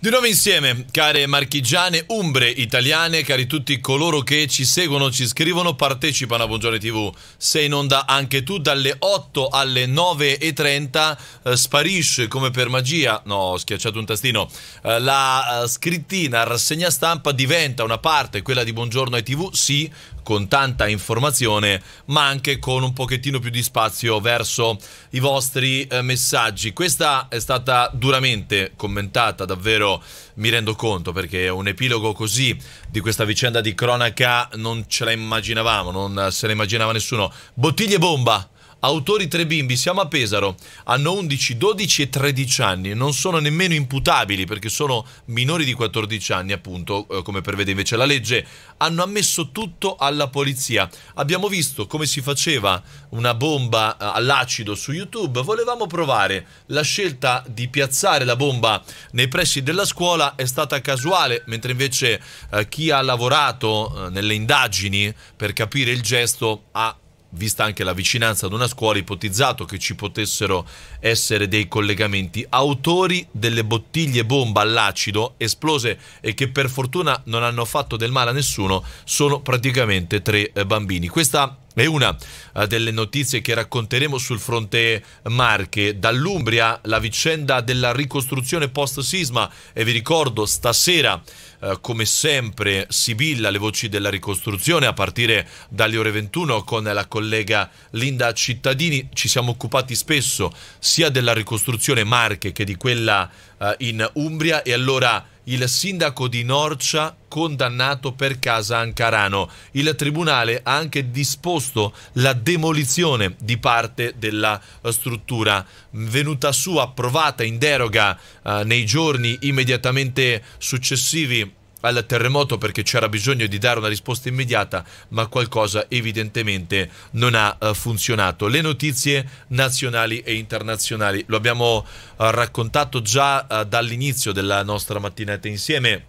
Di nuovo insieme, care marchigiane, umbre italiane, cari tutti coloro che ci seguono, ci scrivono, partecipano a Buongiorno TV. Sei in onda anche tu dalle 8 alle 9.30. Eh, sparisce come per magia, no, ho schiacciato un tastino, eh, la eh, scrittina rassegna stampa diventa una parte, quella di Buongiorno TV, sì, con tanta informazione, ma anche con un pochettino più di spazio verso i vostri eh, messaggi. Questa è stata duramente commentata, davvero mi rendo conto, perché un epilogo così di questa vicenda di cronaca non ce la immaginavamo, non se la immaginava nessuno. Bottiglie bomba! Autori tre bimbi, siamo a Pesaro, hanno 11, 12 e 13 anni, non sono nemmeno imputabili perché sono minori di 14 anni, appunto, eh, come prevede invece la legge. Hanno ammesso tutto alla polizia. Abbiamo visto come si faceva una bomba eh, all'acido su YouTube, volevamo provare. La scelta di piazzare la bomba nei pressi della scuola è stata casuale, mentre invece eh, chi ha lavorato eh, nelle indagini per capire il gesto ha vista anche la vicinanza ad una scuola, ipotizzato che ci potessero essere dei collegamenti. Autori delle bottiglie bomba all'acido esplose e che per fortuna non hanno fatto del male a nessuno sono praticamente tre eh, bambini. Questa è una eh, delle notizie che racconteremo sul fronte Marche. Dall'Umbria la vicenda della ricostruzione post-sisma e vi ricordo stasera eh, come sempre Sibilla, le voci della ricostruzione a partire dalle ore 21 con la collega Linda Cittadini. Ci siamo occupati spesso sia della ricostruzione Marche che di quella eh, in Umbria e allora il sindaco di Norcia condannato per casa Ancarano. Il tribunale ha anche disposto la demolizione di parte della eh, struttura, venuta su approvata in deroga eh, nei giorni immediatamente successivi al terremoto perché c'era bisogno di dare una risposta immediata, ma qualcosa evidentemente non ha eh, funzionato. Le notizie nazionali e internazionali lo abbiamo eh, raccontato già eh, dall'inizio della nostra mattinata insieme,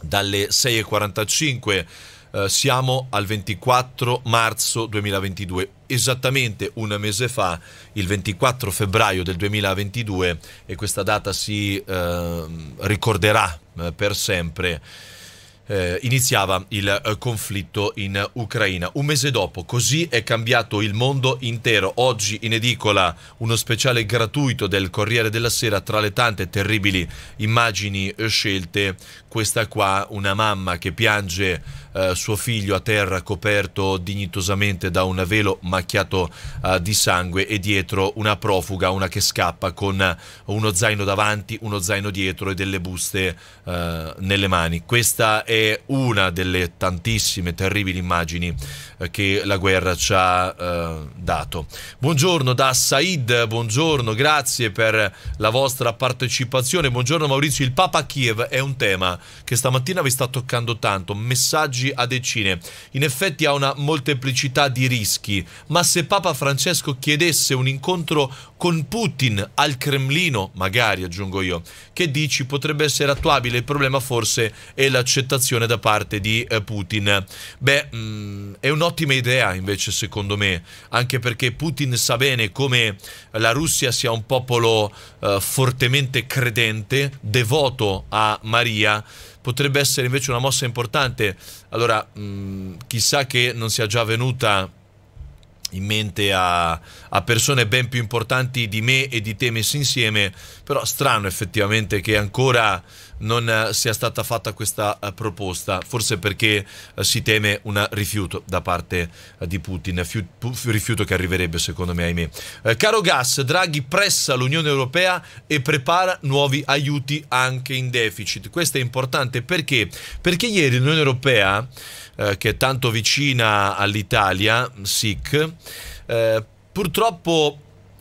dalle 6.45. siamo al 24 marzo 2022, esattamente un mese fa, il 24 febbraio del 2022, e questa data si eh, ricorderà eh, per sempre eh, iniziava il eh, conflitto in Ucraina. Un mese dopo, così è cambiato il mondo intero. Oggi in edicola uno speciale gratuito del Corriere della Sera tra le tante terribili immagini scelte. Questa qua, una mamma che piange eh, suo figlio a terra coperto dignitosamente da un velo macchiato eh, di sangue e dietro una profuga, una che scappa con uno zaino davanti, uno zaino dietro e delle buste eh, nelle mani. Questa è una delle tantissime terribili immagini eh, che la guerra ci ha eh, dato. Buongiorno da Said, buongiorno, grazie per la vostra partecipazione. Buongiorno Maurizio, il Papa Kiev è un tema che stamattina vi sta toccando tanto, messaggi passaggi a decine. In effetti ha una molteplicità di rischi, ma se Papa Francesco chiedesse un incontro con Putin al Cremlino, magari aggiungo io, che dici potrebbe essere attuabile? Il problema forse è l'accettazione da parte di eh, Putin. Beh, mm, è un'ottima idea invece secondo me, anche perché Putin sa bene come la Russia sia un popolo eh, fortemente credente, devoto a Maria, potrebbe essere invece una mossa importante. Allora, mh, mm, chissà che non sia già venuta in mente a, a, persone ben più importanti di me e di te messi insieme, però strano effettivamente che ancora non eh, sia stata fatta questa eh, proposta, forse perché eh, si teme un rifiuto da parte di Putin, rifiuto che arriverebbe secondo me, ahimè. caro Gas, Draghi pressa l'Unione Europea e prepara nuovi aiuti anche in deficit. Questo è importante perché? Perché ieri l'Unione Europea, che è tanto vicina all'Italia, SIC, purtroppo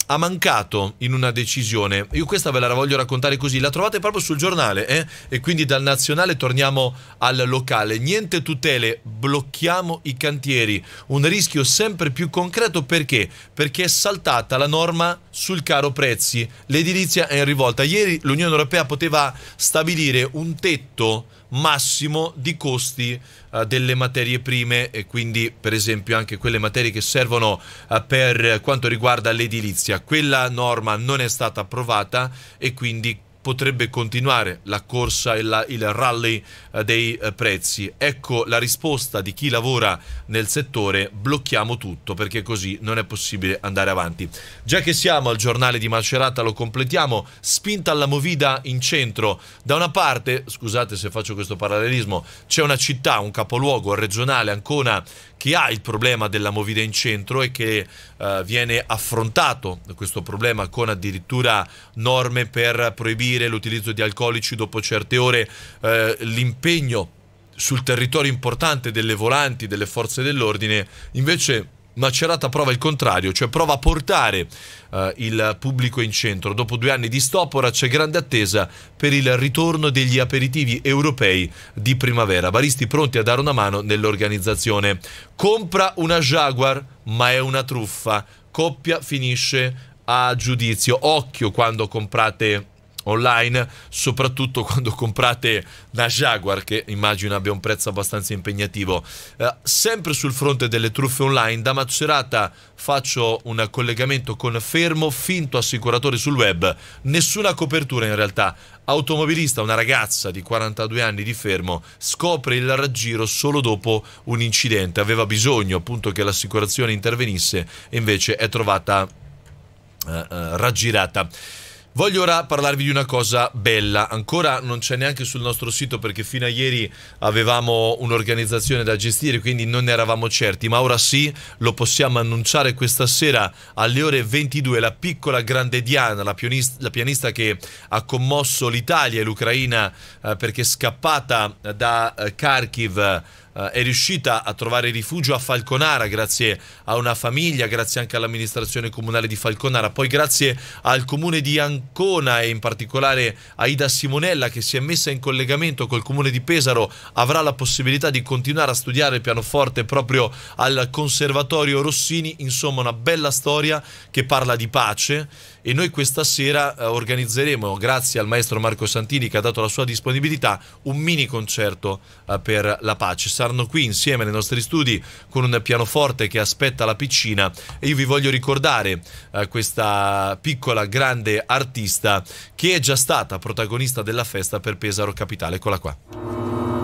ha mancato in una decisione. Io questa ve la voglio raccontare così, la trovate proprio sul giornale eh? e quindi dal nazionale torniamo al locale. Niente tutele, blocchiamo i cantieri. Un rischio sempre più concreto perché? Perché è saltata la norma sul caro prezzi. L'edilizia è in rivolta. Ieri l'Unione Europea poteva stabilire un tetto massimo di costi uh, delle materie prime e quindi per esempio anche quelle materie che servono uh, per quanto riguarda l'edilizia. Quella norma non è stata approvata e quindi potrebbe continuare la corsa e la, il rally eh, dei eh, prezzi. Ecco la risposta di chi lavora nel settore, blocchiamo tutto perché così non è possibile andare avanti. Già che siamo al giornale di Macerata lo completiamo, spinta alla movida in centro. Da una parte, scusate se faccio questo parallelismo, c'è una città, un capoluogo regionale, Ancona, che ha il problema della movida in centro e che eh, viene affrontato questo problema con addirittura norme per proibire l'utilizzo di alcolici dopo certe ore, eh, l'impegno sul territorio importante delle volanti, delle forze dell'ordine, invece Macerata prova il contrario, cioè prova a portare eh, il pubblico in centro. Dopo due anni di stop, ora c'è grande attesa per il ritorno degli aperitivi europei di primavera. Baristi pronti a dare una mano nell'organizzazione. Compra una Jaguar, ma è una truffa. Coppia finisce a giudizio. Occhio quando comprate online, soprattutto quando comprate la Jaguar che immagino abbia un prezzo abbastanza impegnativo. Eh, sempre sul fronte delle truffe online, da Macerata faccio un collegamento con Fermo, finto assicuratore sul web, nessuna copertura in realtà. Automobilista, una ragazza di 42 anni di Fermo, scopre il raggiro solo dopo un incidente, aveva bisogno appunto che l'assicurazione intervenisse e invece è trovata eh, eh raggirata. Voglio ora parlarvi di una cosa bella, ancora non c'è neanche sul nostro sito perché fino a ieri avevamo un'organizzazione da gestire, quindi non ne eravamo certi, ma ora sì, lo possiamo annunciare questa sera alle ore 22 la piccola grande Diana, la pianista, la pianista che ha commosso l'Italia e l'Ucraina eh, perché è scappata da eh, Kharkiv eh, è riuscita a trovare rifugio a Falconara grazie a una famiglia, grazie anche all'amministrazione comunale di Falconara, poi grazie al comune di Ancona e in particolare a Ida Simonella che si è messa in collegamento col comune di Pesaro, avrà la possibilità di continuare a studiare il pianoforte proprio al Conservatorio Rossini, insomma una bella storia che parla di pace e noi questa sera eh, organizzeremo, grazie al maestro Marco Santini che ha dato la sua disponibilità, un mini concerto eh, per la pace. Saranno qui insieme nei nostri studi con un pianoforte che aspetta la piccina e io vi voglio ricordare eh, questa piccola grande artista che è già stata protagonista della festa per Pesaro Capitale. Eccola qua.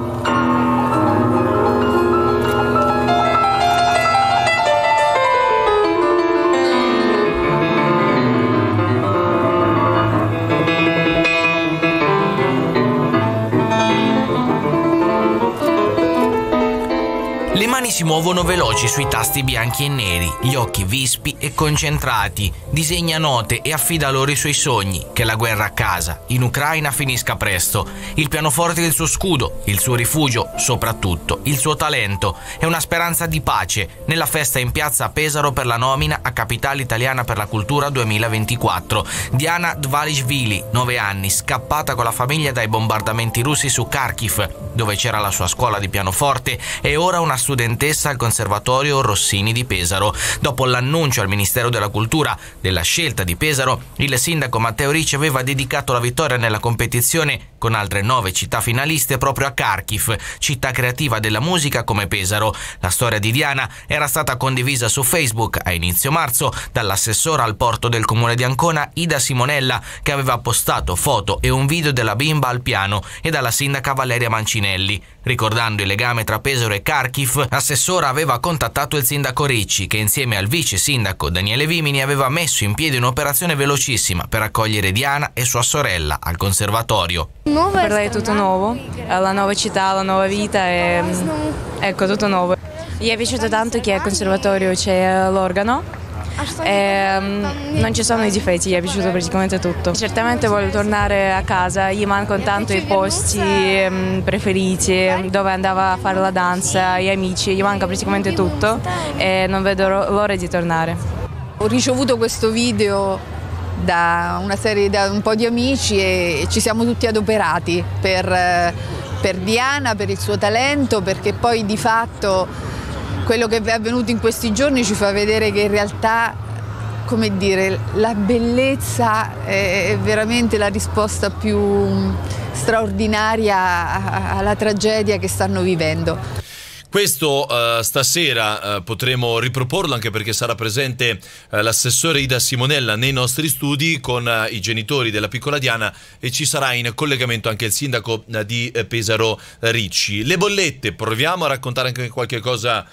mani si muovono veloci sui tasti bianchi e neri, gli occhi vispi e concentrati, disegna note e affida loro i suoi sogni, che la guerra a casa, in Ucraina finisca presto, il pianoforte è il suo scudo, il suo rifugio, soprattutto il suo talento è una speranza di pace nella festa in piazza a Pesaro per la nomina a Capitale Italiana per la Cultura 2024. Diana Dvalishvili, 9 anni, scappata con la famiglia dai bombardamenti russi su Kharkiv, dove c'era la sua scuola di pianoforte, è ora una studentessa studentessa al Conservatorio Rossini di Pesaro. Dopo l'annuncio al Ministero della Cultura della scelta di Pesaro, il sindaco Matteo Ricci aveva dedicato la vittoria nella competizione con altre nove città finaliste proprio a Kharkiv, città creativa della musica come Pesaro. La storia di Diana era stata condivisa su Facebook a inizio marzo dall'assessora al porto del comune di Ancona Ida Simonella che aveva postato foto e un video della bimba al piano e dalla sindaca Valeria Mancinelli. Ricordando il legame tra Pesaro e Kharkiv, l'assessora aveva contattato il sindaco Ricci, che insieme al vice sindaco Daniele Vimini aveva messo in piedi un'operazione velocissima per accogliere Diana e sua sorella al conservatorio. Per lei è tutto nuovo, eh, la nuova città, la nuova vita, e... Mm, ecco tutto nuovo. Gli è piaciuto tanto che al conservatorio c'è eh, l'organo e ehm, non ci sono i difetti, gli è piaciuto praticamente tutto. Certamente voglio tornare a casa, gli mancano tanto i posti ehm, preferiti dove andava a fare la danza, gli amici, gli manca praticamente tutto e non vedo l'ora di tornare. Ho ricevuto questo video da, serie, da un po' di amici e ci siamo tutti adoperati per, per Diana, per il suo talento, perché poi di fatto quello che è avvenuto in questi giorni ci fa vedere che in realtà come dire, la bellezza è veramente la risposta più straordinaria alla tragedia che stanno vivendo. Questo uh, stasera uh, potremo riproporlo anche perché sarà presente uh, l'assessore Ida Simonella nei nostri studi con i genitori della piccola Diana e ci sarà in collegamento anche il sindaco di Pesaro Ricci. Le bollette, proviamo a raccontare anche qualche cosa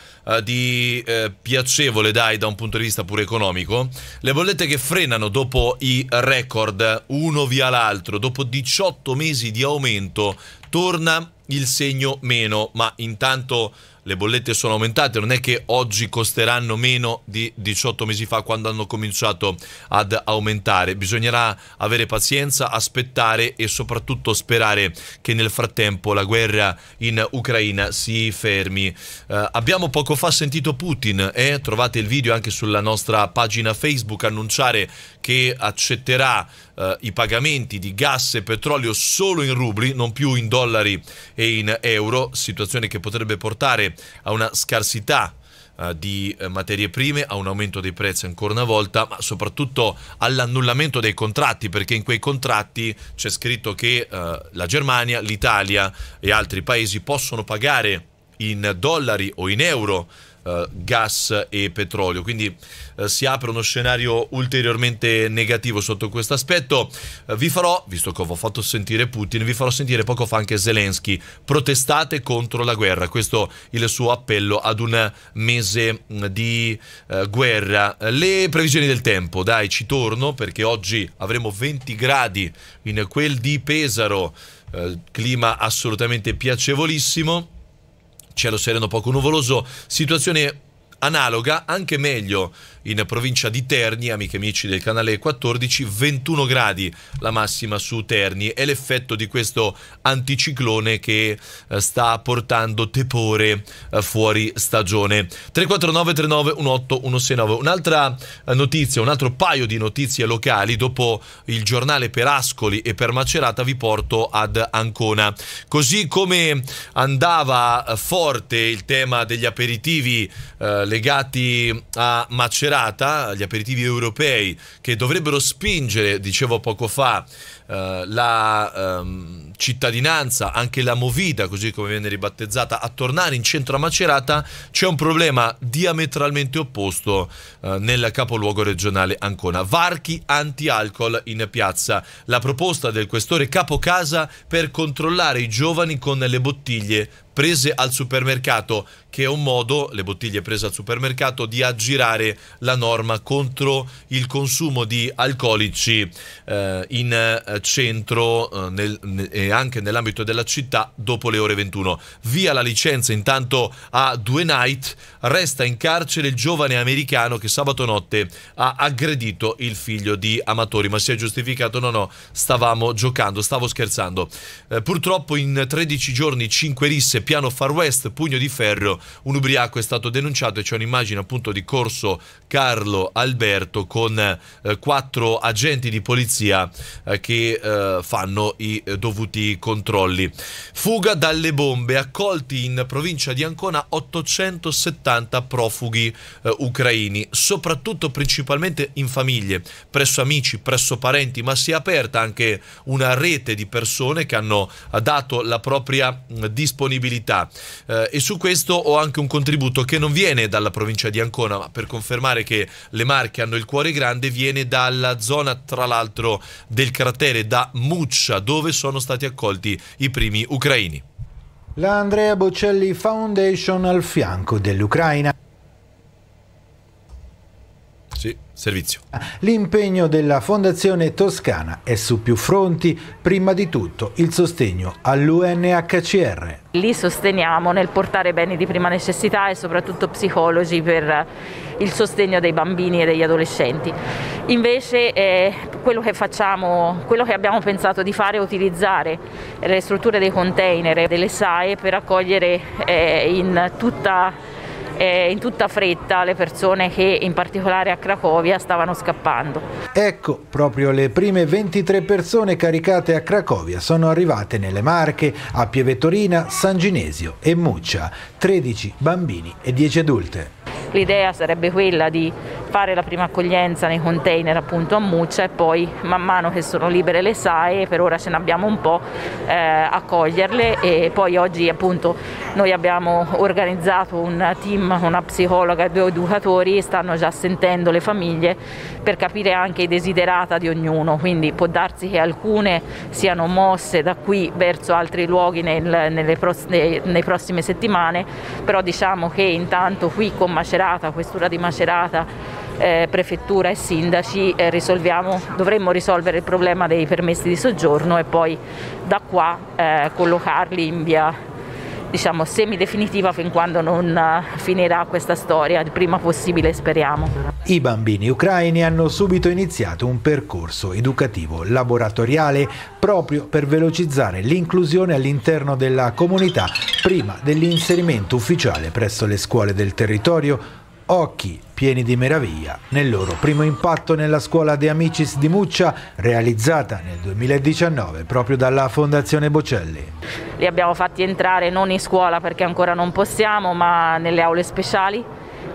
di piacevole dai da un punto di vista pure economico. Le bollette che frenano dopo i record uno via l'altro, dopo 18 mesi di aumento torna il segno meno, ma intanto le bollette sono aumentate, non è che oggi costeranno meno di 18 mesi fa quando hanno cominciato ad aumentare, bisognerà avere pazienza, aspettare e soprattutto sperare che nel frattempo la guerra in Ucraina si fermi. Eh, abbiamo poco fa sentito Putin, eh? trovate il video anche sulla nostra pagina Facebook annunciare che accetterà eh, i pagamenti di gas e petrolio solo in rubli, non più in dollari e in euro, situazione che potrebbe portare a una scarsità eh, di eh, materie prime, a un aumento dei prezzi ancora una volta, ma soprattutto all'annullamento dei contratti, perché in quei contratti c'è scritto che eh, la Germania, l'Italia e altri paesi possono pagare in dollari o in euro eh, gas e petrolio. Quindi eh, si apre uno scenario ulteriormente negativo sotto questo aspetto. Eh, vi farò, visto che ho fatto sentire Putin, vi farò sentire poco fa anche Zelensky. Protestate contro la guerra. Questo è il suo appello ad un mese mm, di eh, guerra. Le previsioni del tempo, dai, ci torno perché oggi avremo 20 gradi in quel di Pesaro. Eh, clima assolutamente piacevolissimo cielo sereno poco nuvoloso, situazione analoga, anche meglio, in provincia di Terni, amiche e amici del canale 14, 21 gradi la massima su Terni è l'effetto di questo anticiclone che eh, sta portando tepore eh, fuori stagione. 349 39 18169. Un'altra eh, notizia, un altro paio di notizie locali dopo il giornale per Ascoli e per Macerata vi porto ad Ancona. Così come andava forte il tema degli aperitivi legati a Macerata, gli aperitivi europei che dovrebbero spingere, dicevo poco fa, eh, la ehm, cittadinanza, anche la movida, così come viene ribattezzata, a tornare in centro a Macerata, c'è un problema diametralmente opposto eh, nel capoluogo regionale Ancona. Varchi anti-alcol in piazza. La proposta del questore capo casa per controllare i giovani con le bottiglie prese al supermercato, che è un modo, le bottiglie prese al supermercato, di aggirare la norma contro il consumo di alcolici eh, in eh, centro eh, nel, ne, e anche nell'ambito della città dopo le ore 21. Via la licenza intanto a due night, resta in carcere il giovane americano che sabato notte ha aggredito il figlio di Amatori, ma si è giustificato, no no, stavamo giocando, stavo scherzando. Eh, purtroppo in 13 giorni 5 risse Firenze, piano Far West, pugno di ferro, un ubriaco è stato denunciato e c'è un'immagine appunto di corso Carlo Alberto con eh, quattro agenti di polizia eh, che eh, fanno i eh, dovuti controlli. Fuga dalle bombe, accolti in provincia di Ancona 870 profughi eh, ucraini, soprattutto principalmente in famiglie, presso amici, presso parenti, ma si è aperta anche una rete di persone che hanno dato la propria disponibilità disabilità eh, e su questo ho anche un contributo che non viene dalla provincia di Ancona, ma per confermare che le Marche hanno il cuore grande, viene dalla zona tra l'altro del cratere, da Muccia, dove sono stati accolti i primi ucraini. La Andrea Bocelli Foundation al fianco dell'Ucraina. Sì. Servizio. L'impegno della Fondazione Toscana è su più fronti, prima di tutto il sostegno all'UNHCR. Li sosteniamo nel portare beni di prima necessità e soprattutto psicologi per eh, il sostegno dei bambini e degli adolescenti. Invece eh, quello, che facciamo, quello che abbiamo pensato di fare è utilizzare le strutture dei container, e delle SAE per accogliere eh, in tutta eh, in tutta fretta le persone che in particolare a Cracovia stavano scappando. Ecco, proprio le prime 23 persone caricate a Cracovia sono arrivate nelle Marche, a Pievetorina, San Ginesio e Muccia, 13 bambini e 10 adulte. L'idea sarebbe quella di fare la prima accoglienza nei container appunto a Muccia e poi man mano che sono libere le SAE, per ora ce ne abbiamo un po', eh, accoglierle e poi oggi appunto noi abbiamo organizzato un team con una psicologa e due educatori e stanno già sentendo le famiglie per capire anche i desiderata di ognuno, quindi può darsi che alcune siano mosse da qui verso altri luoghi nel, nelle, pross- nei, prossime settimane, però diciamo che intanto qui con Macerata, questura di Macerata, eh, prefettura e sindaci eh, dovremmo risolvere il problema dei permessi di soggiorno e poi da qua eh, collocarli in via diciamo semidefinitiva fin quando non eh, finirà questa storia, il prima possibile speriamo. I bambini ucraini hanno subito iniziato un percorso educativo laboratoriale proprio per velocizzare l'inclusione all'interno della comunità prima dell'inserimento ufficiale presso le scuole del territorio occhi pieni di meraviglia nel loro primo impatto nella scuola De Amicis di Muccia realizzata nel 2019 proprio dalla Fondazione Bocelli. Li abbiamo fatti entrare non in scuola perché ancora non possiamo ma nelle aule speciali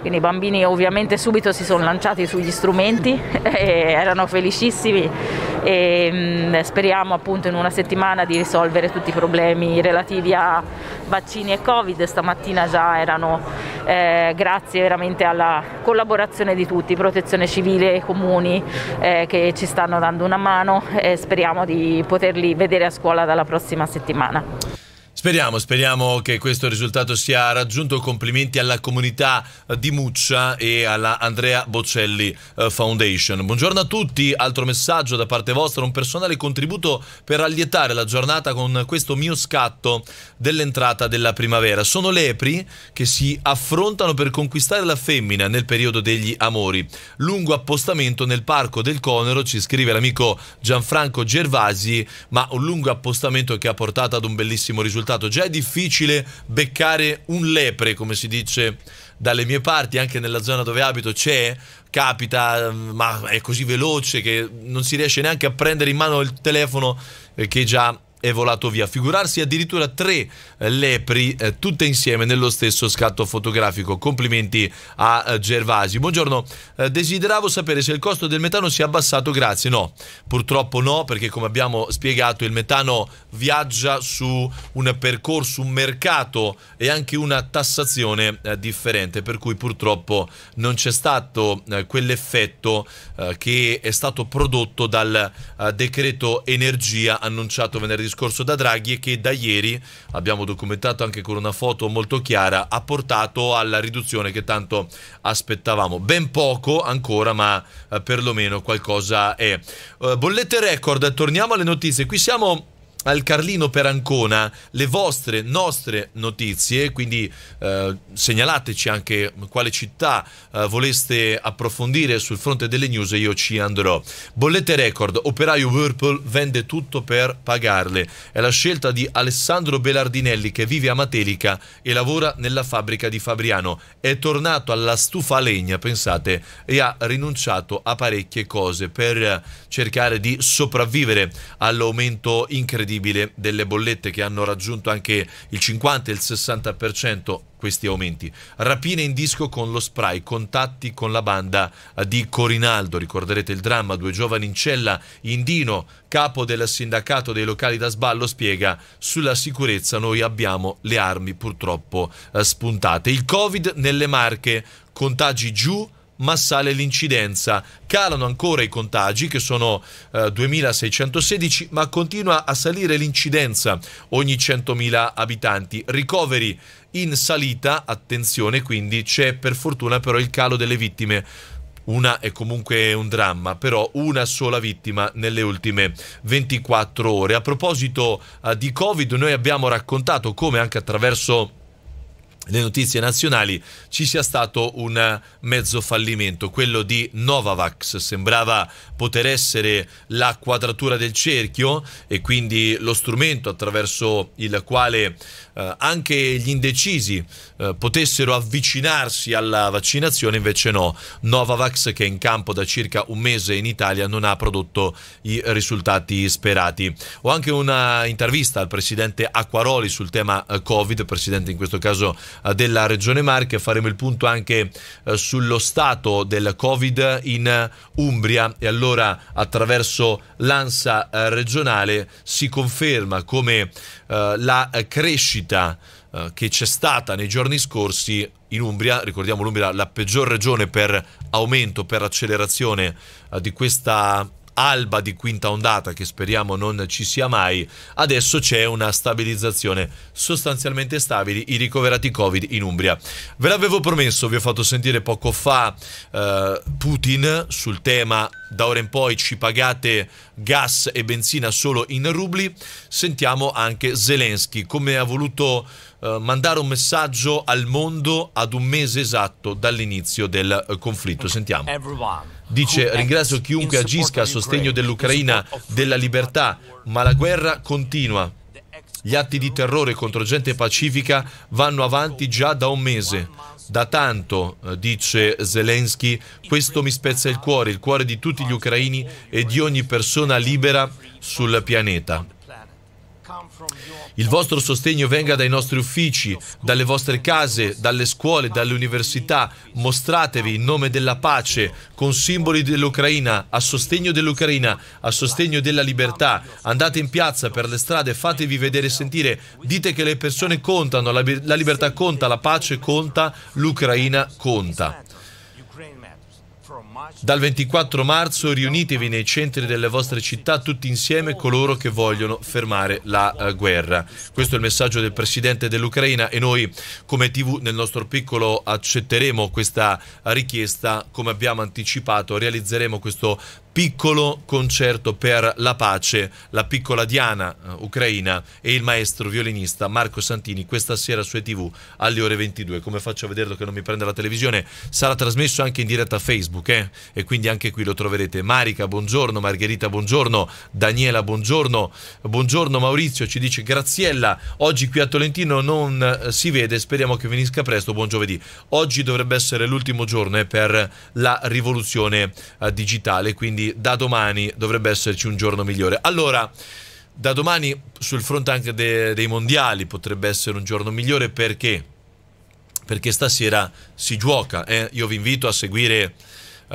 quindi i bambini ovviamente subito si sono lanciati sugli strumenti, erano felicissimi e speriamo appunto in una settimana di risolvere tutti i problemi relativi a vaccini e Covid. Stamattina già erano eh, grazie veramente alla collaborazione di tutti, protezione civile, e comuni eh, che ci stanno dando una mano e speriamo di poterli vedere a scuola dalla prossima settimana. Speriamo, speriamo che questo risultato sia raggiunto. Complimenti alla comunità di Muccia e alla Andrea Bocelli eh, Foundation. Buongiorno a tutti, altro messaggio da parte vostra, un personale contributo per allietare la giornata con questo mio scatto dell'entrata della primavera. Sono lepri che si affrontano per conquistare la femmina nel periodo degli amori. Lungo appostamento nel parco del Conero, ci scrive l'amico Gianfranco Gervasi, ma un lungo appostamento che ha portato ad un bellissimo risultato stato. Già è difficile beccare un lepre, come si dice dalle mie parti, anche nella zona dove abito c'è, capita, mm, ma è così veloce che non si riesce neanche a prendere in mano il telefono eh, che già è volato via. Figurarsi addirittura tre eh, lepri eh, tutte insieme nello stesso scatto fotografico. Complimenti a eh, Gervasi. Buongiorno, eh, desideravo sapere se il costo del metano si è abbassato, grazie. No, purtroppo no, perché come abbiamo spiegato il metano viaggia su un percorso, un mercato e anche una tassazione eh, differente, per cui purtroppo non c'è stato eh, quell'effetto che è stato prodotto dal decreto energia annunciato venerdì scorso discorso da Draghi e che da ieri, abbiamo documentato anche con una foto molto chiara, ha portato alla riduzione che tanto aspettavamo. Ben poco ancora, ma eh, perlomeno qualcosa è. Eh, bollette record, torniamo alle notizie. Qui siamo al Carlino per Ancona le vostre, nostre notizie, quindi eh, segnalateci anche quale città eh, voleste approfondire sul fronte delle news e io ci andrò. Bollette record, operaio Whirlpool vende tutto per pagarle. È la scelta di Alessandro Belardinelli che vive a Matelica e lavora nella fabbrica di Fabriano. È tornato alla stufa a legna, pensate, e ha rinunciato a parecchie cose per cercare di sopravvivere all'aumento incredibile incredibile delle bollette che hanno raggiunto anche il 50 e il 60% questi aumenti. Rapine in disco con lo spray, contatti con la banda di Corinaldo, ricorderete il dramma, due giovani in cella, Indino, capo del sindacato dei locali da sballo, spiega sulla sicurezza noi abbiamo le armi purtroppo eh, spuntate. Il Covid nelle Marche, contagi giù, ma sale l'incidenza. Calano ancora i contagi, che sono eh, 2.616, ma continua a salire l'incidenza ogni 100.000 abitanti. Ricoveri in salita, attenzione, quindi c'è per fortuna però il calo delle vittime. Una è comunque un dramma, però una sola vittima nelle ultime 24 ore. A proposito eh, di Covid, noi abbiamo raccontato come anche attraverso le notizie nazionali ci sia stato un mezzo fallimento, quello di Novavax. Sembrava poter essere la quadratura del cerchio e quindi lo strumento attraverso il quale eh, anche gli indecisi eh, potessero avvicinarsi alla vaccinazione, invece no. Novavax che è in campo da circa un mese in Italia non ha prodotto i risultati sperati. Ho anche una intervista al presidente Acquaroli sul tema eh, Covid, presidente in questo caso eh, della Regione Marche. Faremo il punto anche eh, sullo stato del Covid in eh, Umbria e allora attraverso l'ANSA regionale si conferma come la crescita che c'è stata nei giorni scorsi in Umbria, ricordiamo l'Umbria la peggior regione per aumento, per accelerazione di questa alba di quinta ondata che speriamo non ci sia mai, adesso c'è una stabilizzazione, sostanzialmente stabili i ricoverati Covid in Umbria. Ve l'avevo promesso, vi ho fatto sentire poco fa eh, Putin sul tema da ora in poi ci pagate gas e benzina solo in rubli, sentiamo anche Zelensky come ha voluto eh, mandare un messaggio al mondo ad un mese esatto dall'inizio del eh, conflitto. Sentiamo. Everyone. Dice ringrazio chiunque agisca a sostegno dell'Ucraina, della libertà, ma la guerra continua. Gli atti di terrore contro gente pacifica vanno avanti già da un mese. Da tanto, eh, dice Zelensky, questo mi spezza il cuore, il cuore di tutti gli ucraini e di ogni persona libera sul pianeta. Il vostro sostegno venga dai nostri uffici, dalle vostre case, dalle scuole, dalle università. Mostratevi in nome della pace, con simboli dell'Ucraina, a sostegno dell'Ucraina, a sostegno della libertà. Andate in piazza, per le strade, fatevi vedere e sentire. Dite che le persone contano, la libertà conta, la pace conta, l'Ucraina conta. Dal 24 marzo riunitevi nei centri delle vostre città tutti insieme coloro che vogliono fermare la eh, guerra. Questo è il messaggio del Presidente dell'Ucraina e noi come TV nel nostro piccolo accetteremo questa richiesta, come abbiamo anticipato realizzeremo questo piccolo concerto per la pace, la piccola Diana uh, ucraina e il maestro violinista Marco Santini questa sera su ETV alle ore 22. Come faccio a vederlo che non mi prende la televisione? Sarà trasmesso anche in diretta a Facebook eh? e quindi anche qui lo troverete. Marica, buongiorno, Margherita, buongiorno, Daniela, buongiorno, buongiorno Maurizio, ci dice Graziella, oggi qui a Tolentino non eh, si vede, speriamo che venisca presto, buon giovedì. Oggi dovrebbe essere l'ultimo giorno eh, per la rivoluzione uh, digitale, quindi da domani dovrebbe esserci un giorno migliore. Allora, da domani sul fronte anche de dei mondiali potrebbe essere un giorno migliore perché? Perché stasera si gioca. Eh? Io vi invito a seguire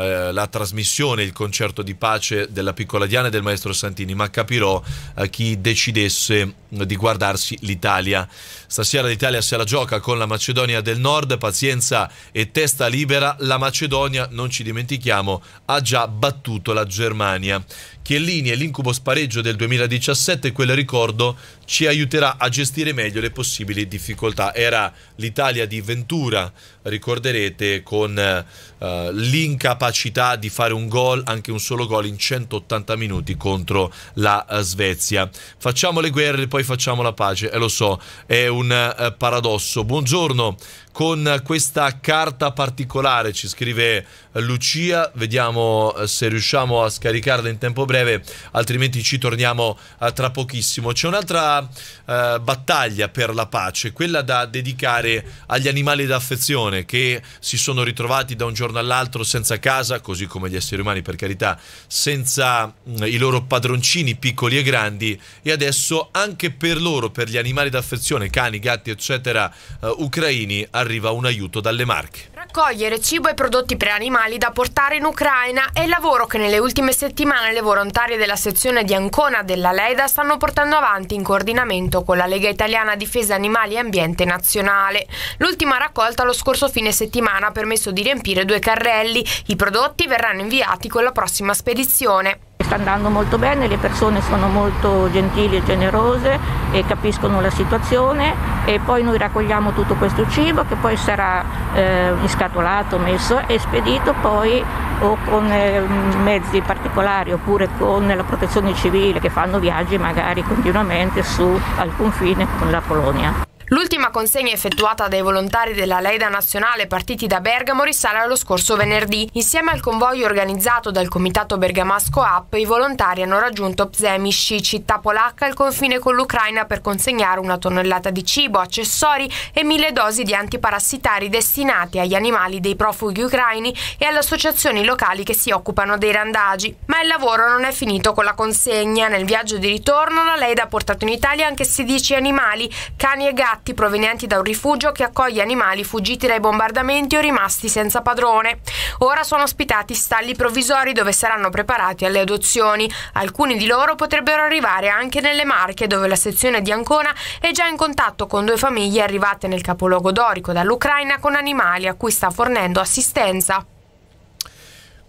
eh, la trasmissione, il concerto di pace della piccola Diana e del maestro Santini, ma capirò a eh, chi decidesse di guardarsi l'Italia. Stasera l'Italia se la gioca con la Macedonia del Nord, pazienza e testa libera. La Macedonia, non ci dimentichiamo, ha già battuto la Germania. Chiellini e l'incubo spareggio del 2017, quel ricordo ci aiuterà a gestire meglio le possibili difficoltà. Era l'Italia di Ventura, ricorderete, con eh, l'incapacità di fare un gol, anche un solo gol in 180 minuti contro la eh, Svezia. Facciamo le guerre, e poi facciamo la pace, e eh, lo so, è un eh, paradosso. Buongiorno, con questa carta particolare, ci scrive Lucia, vediamo eh, se riusciamo a scaricarla in tempo breve, altrimenti ci torniamo eh, tra pochissimo. C'è un'altra eh, battaglia per la pace, quella da dedicare agli animali d'affezione che si sono ritrovati da un giorno all'altro senza casa, così come gli esseri umani per carità, senza mh, mm, i loro padroncini piccoli e grandi e adesso anche per loro, per gli animali d'affezione, cani, gatti, eccetera, eh, ucraini, arriva un aiuto dalle Marche. Raccogliere cibo e prodotti preanimali da portare in Ucraina è il lavoro che nelle ultime settimane le volontarie della sezione di Ancona della Leda stanno portando avanti in coordinamento con la Lega Italiana Difesa Animali e Ambiente Nazionale. L'ultima raccolta lo scorso fine settimana ha permesso di riempire due carrelli. I prodotti verranno inviati con la prossima spedizione. Sta andando molto bene, le persone sono molto gentili e generose e capiscono la situazione e poi noi raccogliamo tutto questo cibo che poi sarà eh, inscatolato, messo e spedito poi o con eh, mezzi particolari oppure con la protezione civile che fanno viaggi magari continuamente su al confine con la Polonia. L'ultima consegna effettuata dai volontari della Leida Nazionale partiti da Bergamo risale allo scorso venerdì. Insieme al convoglio organizzato dal Comitato Bergamasco App, i volontari hanno raggiunto Pzemisci, città polacca al confine con l'Ucraina per consegnare una tonnellata di cibo, accessori e mille dosi di antiparassitari destinati agli animali dei profughi ucraini e alle associazioni locali che si occupano dei randagi. Ma il lavoro non è finito con la consegna. Nel viaggio di ritorno la Leida ha portato in Italia anche 16 animali, cani e gatti gatti provenienti da un rifugio che accoglie animali fuggiti dai bombardamenti o rimasti senza padrone. Ora sono ospitati stalli provvisori dove saranno preparati alle adozioni. Alcuni di loro potrebbero arrivare anche nelle Marche, dove la sezione di Ancona è già in contatto con due famiglie arrivate nel capoluogo dorico dall'Ucraina con animali a cui sta fornendo assistenza.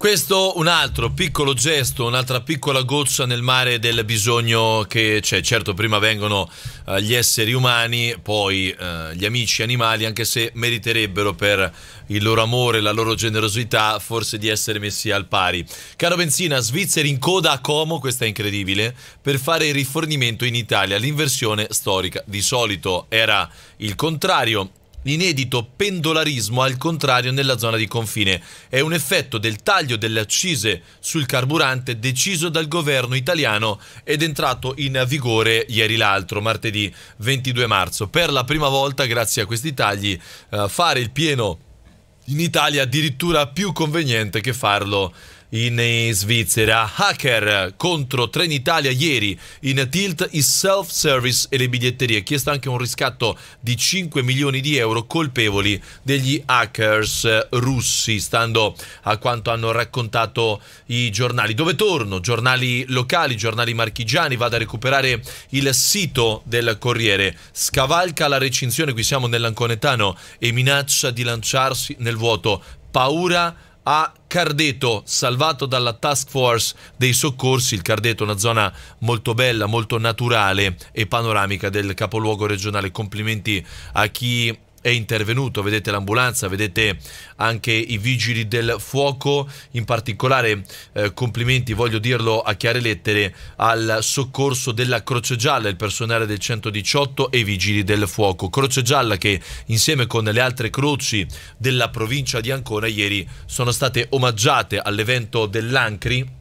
Questo un altro piccolo gesto, un'altra piccola goccia nel mare del bisogno che c'è. Certo, prima vengono uh, gli esseri umani, poi uh, gli amici animali, anche se meriterebbero per il loro amore, e la loro generosità, forse di essere messi al pari. Caro Benzina, Svizzera in coda a Como, questa è incredibile, per fare il rifornimento in Italia, l'inversione storica. Di solito era il contrario, inedito pendolarismo al contrario nella zona di confine. È un effetto del taglio delle accise sul carburante deciso dal governo italiano ed entrato in vigore ieri l'altro, martedì 22 marzo. Per la prima volta, grazie a questi tagli, eh, fare il pieno in Italia addirittura più conveniente che farlo in Italia in Svizzera. Hacker contro Trenitalia ieri in tilt i self-service e le biglietterie. Chiesto anche un riscatto di 5 milioni di euro colpevoli degli hackers russi, stando a quanto hanno raccontato i giornali. Dove torno? Giornali locali, giornali marchigiani. Vado a recuperare il sito del Corriere. Scavalca la recinzione, qui siamo nell'Anconetano, e minaccia di lanciarsi nel vuoto. Paura a Cardeto, salvato dalla task force dei soccorsi. Il Cardeto è una zona molto bella, molto naturale e panoramica del capoluogo regionale. Complimenti a chi è intervenuto, vedete l'ambulanza, vedete anche i vigili del fuoco, in particolare eh, complimenti, voglio dirlo a chiare lettere, al soccorso della Croce Gialla, il personale del 118 e i vigili del fuoco. Croce Gialla che insieme con le altre croci della provincia di Ancona ieri sono state omaggiate all'evento dell'Ancri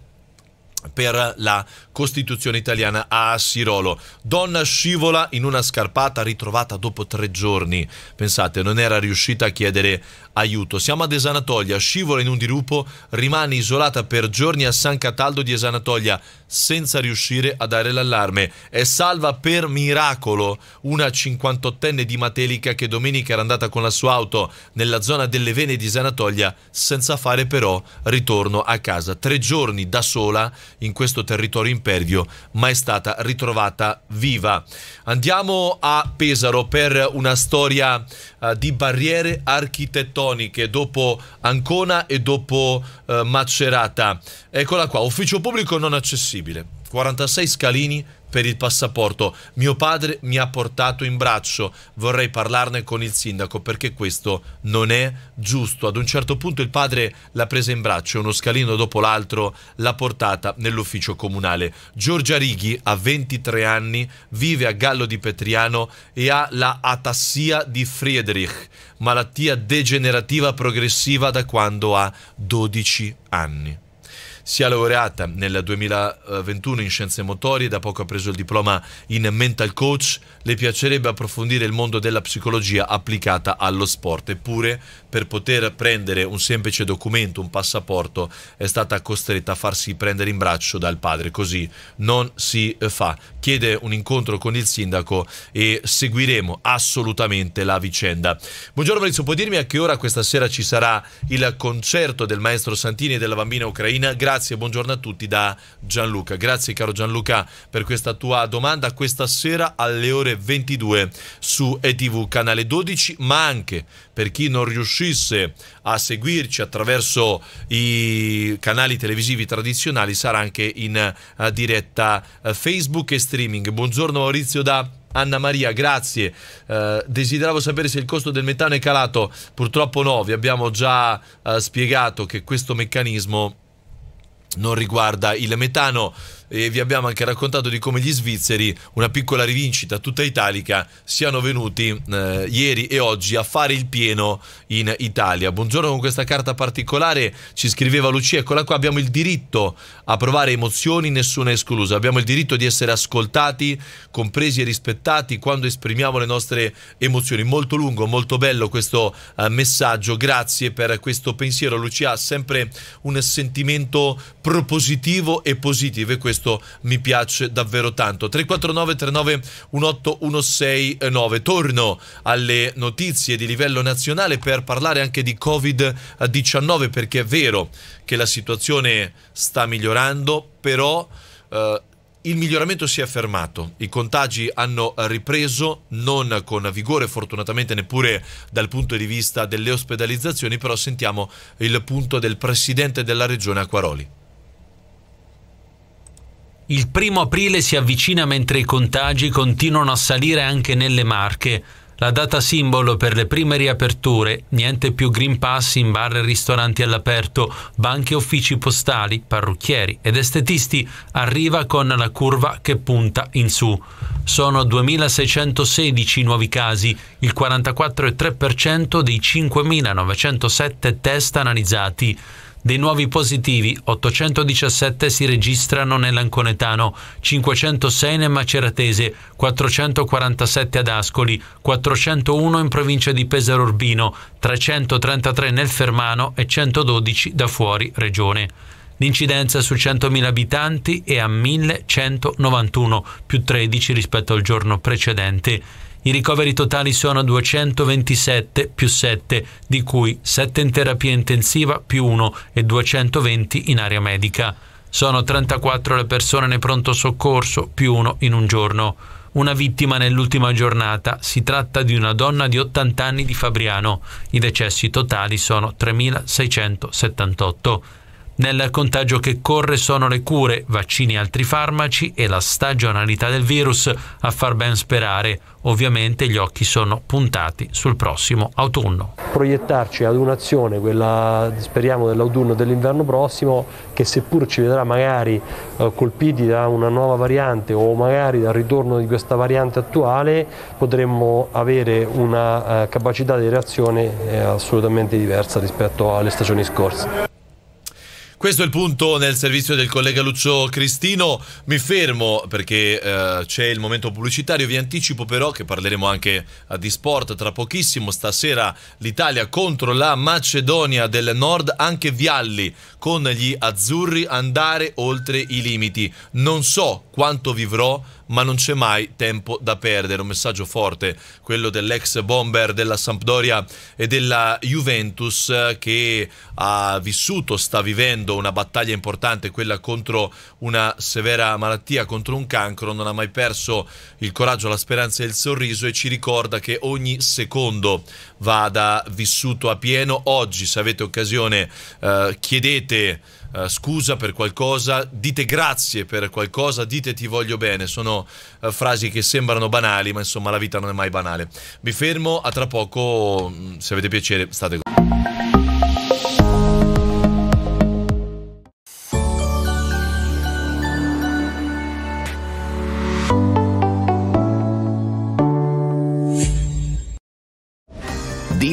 per la Costituzione italiana a Sirolo. Donna scivola in una scarpata ritrovata dopo tre giorni. Pensate, non era riuscita a chiedere aiuto. Siamo ad Esanatoglia, scivola in un dirupo, rimane isolata per giorni a San Cataldo di Esanatoglia senza riuscire a dare l'allarme. È salva per miracolo una 58enne di Matelica che domenica era andata con la sua auto nella zona delle Vene di Esanatoglia senza fare però ritorno a casa. Tre giorni da sola in questo territorio impero Supervio, ma è stata ritrovata viva. Andiamo a Pesaro per una storia uh, di barriere architettoniche dopo Ancona e dopo uh, Macerata. Eccola qua, ufficio pubblico non accessibile. 46 scalini per il passaporto. Mio padre mi ha portato in braccio. Vorrei parlarne con il sindaco perché questo non è giusto. Ad un certo punto il padre l'ha presa in braccio, e uno scalino dopo l'altro l'ha portata nell'ufficio comunale. Giorgia Righi ha 23 anni, vive a Gallo di Petriano e ha la atassia di Friedrich, malattia degenerativa progressiva da quando ha 12 anni. Si è laureata nel 2021 in scienze motorie, da poco ha preso il diploma in mental coach. Le piacerebbe approfondire il mondo della psicologia applicata allo sport, eppure per poter prendere un semplice documento, un passaporto, è stata costretta a farsi prendere in braccio dal padre. Così non si eh, fa. Chiede un incontro con il sindaco e seguiremo assolutamente la vicenda. Buongiorno Maurizio, puoi dirmi a che ora questa sera ci sarà il concerto del maestro Santini e della bambina ucraina? Grazie, buongiorno a tutti da Gianluca. Grazie caro Gianluca per questa tua domanda. Questa sera alle ore 22 su ETV canale 12, ma anche per chi non riuscirà riuscisse a seguirci attraverso i canali televisivi tradizionali sarà anche in uh, diretta uh, Facebook e streaming. Buongiorno Maurizio da Anna Maria, grazie. Eh, desideravo sapere se il costo del metano è calato. Purtroppo no, vi abbiamo già eh, spiegato che questo meccanismo non riguarda il metano e vi abbiamo anche raccontato di come gli svizzeri, una piccola rivincita tutta italica, siano venuti eh, ieri e oggi a fare il pieno in Italia. Buongiorno con questa carta particolare, ci scriveva Lucia, eccola qua, abbiamo il diritto a provare emozioni, nessuna esclusa, abbiamo il diritto di essere ascoltati, compresi e rispettati quando esprimiamo le nostre emozioni. Molto lungo, molto bello questo eh, messaggio, grazie per questo pensiero Lucia, ha sempre un sentimento propositivo e positivo e questo questo mi piace davvero tanto. 349 39 18 169. Torno alle notizie di livello nazionale per parlare anche di Covid-19 perché è vero che la situazione sta migliorando, però eh, il miglioramento si è fermato, i contagi hanno ripreso, non con vigore fortunatamente neppure dal punto di vista delle ospedalizzazioni, però sentiamo il punto del Presidente della Regione Acquaroli. Il primo aprile si avvicina mentre i contagi continuano a salire anche nelle Marche. La data simbolo per le prime riaperture, niente più green pass in bar e ristoranti all'aperto, banche e uffici postali, parrucchieri ed estetisti, arriva con la curva che punta in su. Sono 2.616 nuovi casi, il 44,3% dei 5.907 test analizzati. Dei nuovi positivi, 817 si registrano nell'Anconetano, 506 nel Maceratese, 447 ad Ascoli, 401 in provincia di Pesaro Urbino, 333 nel Fermano e 112 da fuori regione. L'incidenza su 100.000 abitanti è a 1191, più 13 rispetto al giorno precedente i ricoveri totali sono 227 più 7, di cui 7 in terapia intensiva più 1 e 220 in area medica. Sono 34 le persone nel pronto soccorso più 1 in un giorno. Una vittima nell'ultima giornata, si tratta di una donna di 80 anni di Fabriano. I decessi totali sono 3678. Nel contagio che corre sono le cure, vaccini e altri farmaci e la stagionalità del virus a far ben sperare. Ovviamente gli occhi sono puntati sul prossimo autunno. Proiettarci ad un'azione, quella speriamo dell'autunno e dell'inverno prossimo, che seppur ci vedrà magari eh, colpiti da una nuova variante o magari dal ritorno di questa variante attuale, potremmo avere una eh, capacità di reazione eh, assolutamente diversa rispetto alle stagioni scorse. Questo è il punto nel servizio del collega Lucio Cristino. Mi fermo perché eh, c'è il momento pubblicitario. Vi anticipo però che parleremo anche eh, di sport tra pochissimo. Stasera l'Italia contro la Macedonia del Nord. Anche Vialli con gli azzurri andare oltre i limiti. Non so quanto vivrò ma non c'è mai tempo da perdere. Un messaggio forte, quello dell'ex bomber della Sampdoria e della Juventus eh, che ha vissuto, sta vivendo una battaglia importante, quella contro una severa malattia, contro un cancro, non ha mai perso il coraggio, la speranza e il sorriso e ci ricorda che ogni secondo vada vissuto a pieno. Oggi, se avete occasione, eh, chiedete eh, scusa per qualcosa, dite grazie per qualcosa, dite ti voglio bene. Sono uh, frasi che sembrano banali, ma insomma la vita non è mai banale. Mi fermo, a tra poco, mm, se avete piacere state con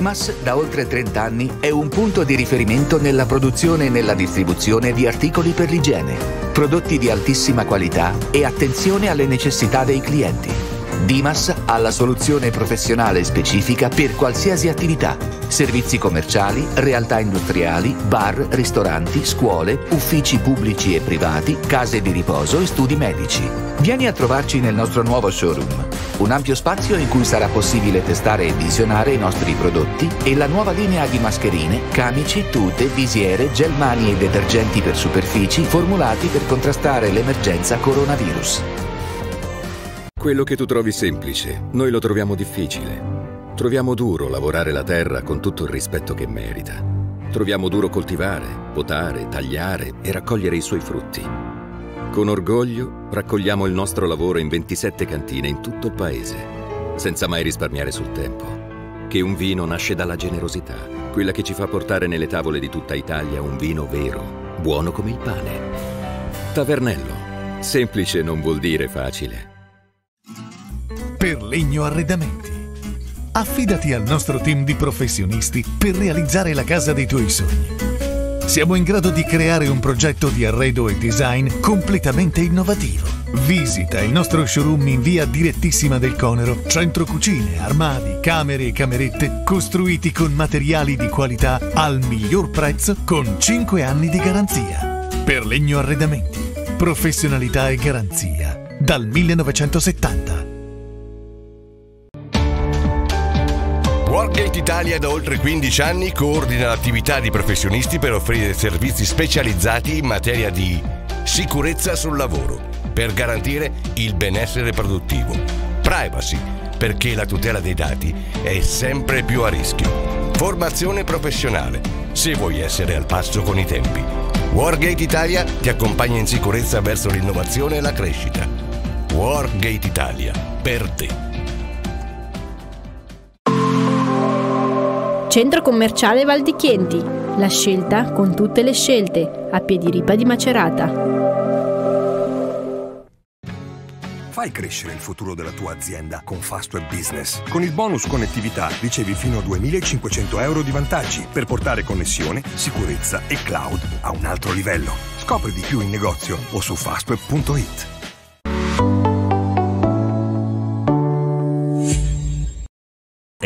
Primas da oltre 30 anni è un punto di riferimento nella produzione e nella distribuzione di articoli per l'igiene, prodotti di altissima qualità e attenzione alle necessità dei clienti. Dimas ha la soluzione professionale specifica per qualsiasi attività. Servizi commerciali, realtà industriali, bar, ristoranti, scuole, uffici pubblici e privati, case di riposo e studi medici. Vieni a trovarci nel nostro nuovo showroom, un ampio spazio in cui sarà possibile testare e visionare i nostri prodotti e la nuova linea di mascherine, camici, tute, visiere, gel mani e detergenti per superfici formulati per contrastare l'emergenza coronavirus. Quello che tu trovi semplice, noi lo troviamo difficile. Troviamo duro lavorare la terra con tutto il rispetto che merita. Troviamo duro coltivare, potare, tagliare e raccogliere i suoi frutti. Con orgoglio raccogliamo il nostro lavoro in 27 cantine in tutto il paese, senza mai risparmiare sul tempo. Che un vino nasce dalla generosità, quella che ci fa portare nelle tavole di tutta Italia un vino vero, buono come il pane. Tavernello. Semplice non vuol dire facile per legno arredamenti. Affidati al nostro team di professionisti per realizzare la casa dei tuoi sogni. Siamo in grado di creare un progetto di arredo e design completamente innovativo. Visita il nostro showroom in via direttissima del Conero, centro cucine, armadi, camere e camerette costruiti con materiali di qualità al miglior prezzo con 5 anni di garanzia. Per legno arredamenti, professionalità e garanzia dal 1970. Eti Italia da oltre 15 anni coordina l'attività di professionisti per offrire servizi specializzati in materia di sicurezza sul lavoro, per garantire il benessere produttivo, privacy, perché la tutela dei dati è sempre più a rischio, formazione professionale, se vuoi essere al passo con i tempi. Wargate Italia ti accompagna in sicurezza verso l'innovazione e la crescita. Wargate Italia, per te. Centro commerciale Val di Chienti, la scelta con tutte le scelte, a Piediripa di Macerata. Fai crescere il futuro della tua azienda con Fastweb Business. Con il bonus connettività ricevi fino a 2.500 euro di vantaggi per portare connessione, sicurezza e cloud a un altro livello. Scopri di più in negozio o su fastweb.it.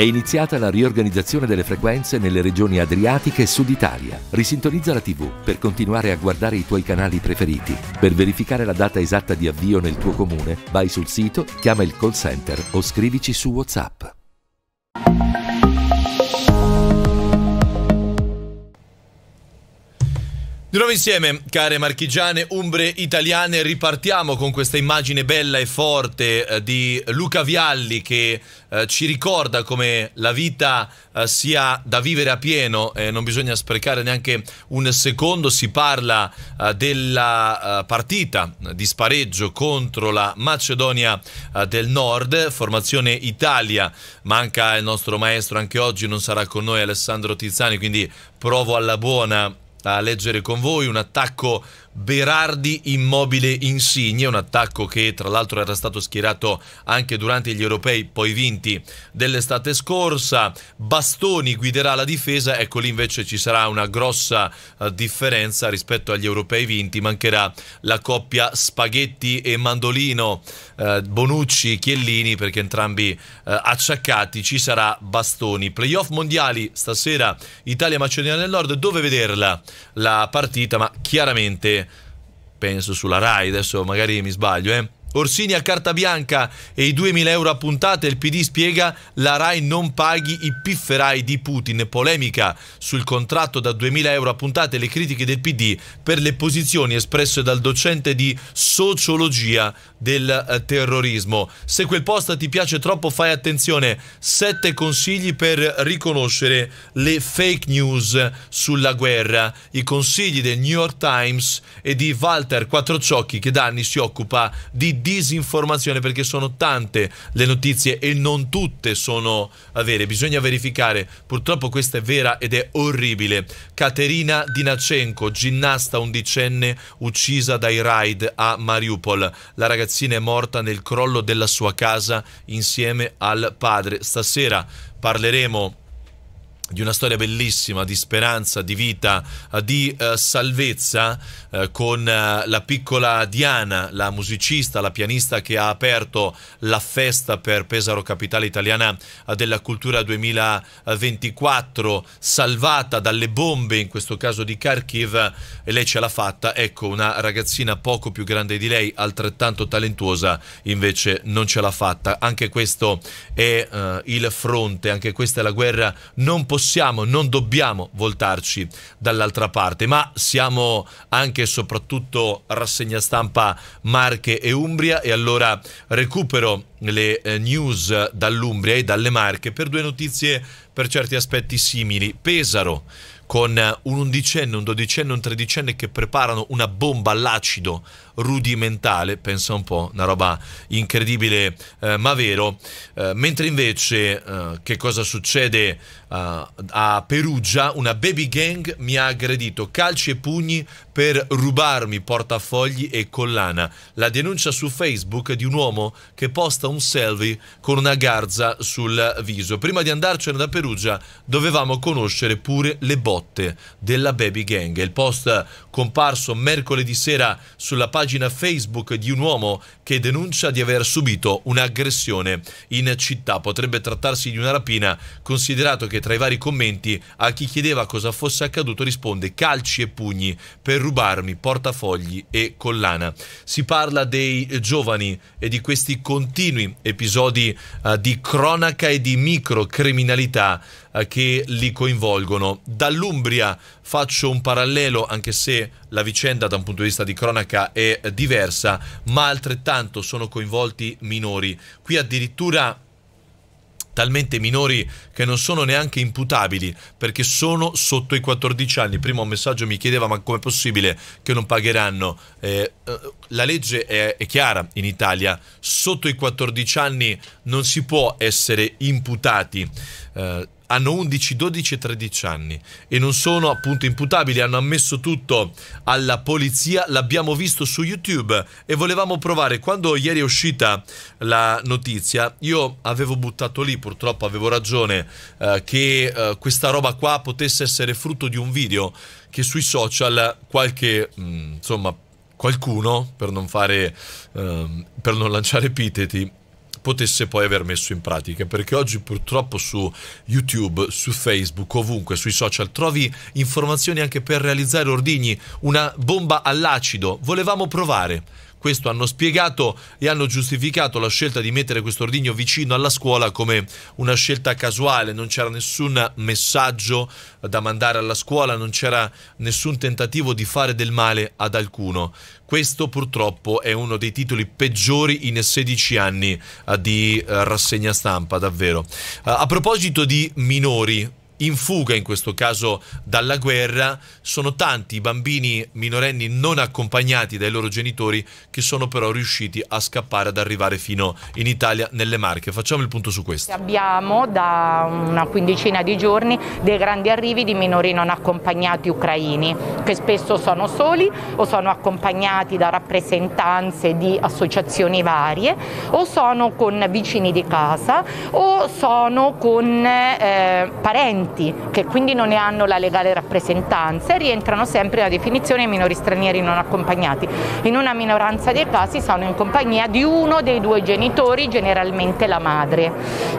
È iniziata la riorganizzazione delle frequenze nelle regioni adriatiche e sud Italia. Risintonizza la TV per continuare a guardare i tuoi canali preferiti. Per verificare la data esatta di avvio nel tuo comune, vai sul sito, chiama il call center o scrivici su WhatsApp. Di nuovo insieme, care marchigiane, umbre italiane, ripartiamo con questa immagine bella e forte eh, di Luca Vialli che eh, ci ricorda come la vita eh, sia da vivere a pieno, e non bisogna sprecare neanche un secondo, si parla eh, della eh, partita di spareggio contro la Macedonia eh, del Nord, formazione Italia, manca il nostro maestro anche oggi, non sarà con noi Alessandro Tizzani, quindi provo alla buona a leggere con voi un attacco Berardi Immobile Insigne, un attacco che tra l'altro era stato schierato anche durante gli europei poi vinti dell'estate scorsa. Bastoni guiderà la difesa, ecco lì invece ci sarà una grossa eh, differenza rispetto agli europei vinti, mancherà la coppia Spaghetti e Mandolino, eh, Bonucci, Chiellini perché entrambi eh, acciaccati, ci sarà Bastoni. Playoff mondiali stasera Italia-Macedonia del Nord, dove vederla la partita? Ma chiaramente penso sulla Rai, adesso magari mi sbaglio, eh. Orsini a carta bianca e i 2.000 euro a puntate, il PD spiega la RAI non paghi i pifferai di Putin. Polemica sul contratto da 2.000 euro a puntate le critiche del PD per le posizioni espresse dal docente di sociologia del eh, terrorismo. Se quel post ti piace troppo fai attenzione, 7 consigli per riconoscere le fake news sulla guerra, i consigli del New York Times e di Walter Quattrociocchi che da anni si occupa di disinformazione perché sono tante le notizie e non tutte sono eh, vere, bisogna verificare. Purtroppo questa è vera ed è orribile. Caterina Dinacenko, ginnasta undicenne uccisa dai raid a Mariupol. La ragazzina è morta nel crollo della sua casa insieme al padre. Stasera parleremo di una storia bellissima di speranza, di vita, di uh, salvezza uh, con uh, la piccola Diana, la musicista, la pianista che ha aperto la festa per Pesaro Capitale Italiana della Cultura 2024, salvata dalle bombe, in questo caso di Kharkiv, e lei ce l'ha fatta. Ecco, una ragazzina poco più grande di lei, altrettanto talentuosa, invece non ce l'ha fatta. Anche questo è il fronte, anche questa è la guerra non possiamo possiamo, non dobbiamo voltarci dall'altra parte, ma siamo anche e soprattutto rassegna stampa Marche e Umbria e allora recupero le eh, news dall'Umbria e dalle Marche per due notizie per certi aspetti simili. Pesaro con un undicenne, un dodicenne, un tredicenne che preparano una bomba all'acido rudimentale, pensa un po', una roba incredibile eh, ma vero, eh, mentre invece eh, che cosa succede eh, a Perugia, una baby gang mi ha aggredito, calci e pugni per rubarmi portafogli e collana, la denuncia su Facebook di un uomo che posta un selfie con una garza sul viso, prima di andarcene da Perugia dovevamo conoscere pure le botte della baby gang, il post comparso mercoledì sera sulla pagina pagina Facebook di un uomo che denuncia di aver subito un'aggressione in città. Potrebbe trattarsi di una rapina, considerato che tra i vari commenti a chi chiedeva cosa fosse accaduto risponde calci e pugni per rubarmi portafogli e collana. Si parla dei giovani e di questi continui episodi uh, di cronaca e di microcriminalità eh, che li coinvolgono. Dall'Umbria faccio un parallelo, anche se la vicenda da un punto di vista di cronaca è diversa, ma altrettanto sono coinvolti minori. Qui addirittura talmente minori che non sono neanche imputabili perché sono sotto i 14 anni. Prima un messaggio mi chiedeva ma com'è possibile che non pagheranno? Eh, eh la legge è, è, chiara in Italia, sotto i 14 anni non si può essere imputati. Eh, hanno 11, 12 13 anni e non sono appunto imputabili, hanno ammesso tutto alla polizia, l'abbiamo visto su YouTube e volevamo provare. Quando ieri è uscita la notizia, io avevo buttato lì, purtroppo avevo ragione, eh, che eh, questa roba qua potesse essere frutto di un video che sui social qualche, mh, mm, insomma, qualcuno, per non, fare, eh, per non lanciare epiteti, potesse poi aver messo in pratica, perché oggi purtroppo su YouTube, su Facebook, ovunque, sui social trovi informazioni anche per realizzare ordigni, una bomba all'acido, volevamo provare questo hanno spiegato e hanno giustificato la scelta di mettere questo ordigno vicino alla scuola come una scelta casuale, non c'era nessun messaggio da mandare alla scuola, non c'era nessun tentativo di fare del male ad alcuno. Questo purtroppo è uno dei titoli peggiori in 16 anni eh, di eh, rassegna stampa, davvero. Eh, a proposito di minori, in fuga in questo caso dalla guerra, sono tanti i bambini minorenni non accompagnati dai loro genitori che sono però riusciti a scappare ad arrivare fino in Italia nelle Marche. Facciamo il punto su questo. Abbiamo da una quindicina di giorni dei grandi arrivi di minori non accompagnati ucraini che spesso sono soli o sono accompagnati da rappresentanze di associazioni varie o sono con vicini di casa o sono con eh, parenti minoranti, che quindi non ne hanno la legale rappresentanza e rientrano sempre nella definizione minori stranieri non accompagnati. In una minoranza dei casi sono in compagnia di uno dei due genitori, generalmente la madre,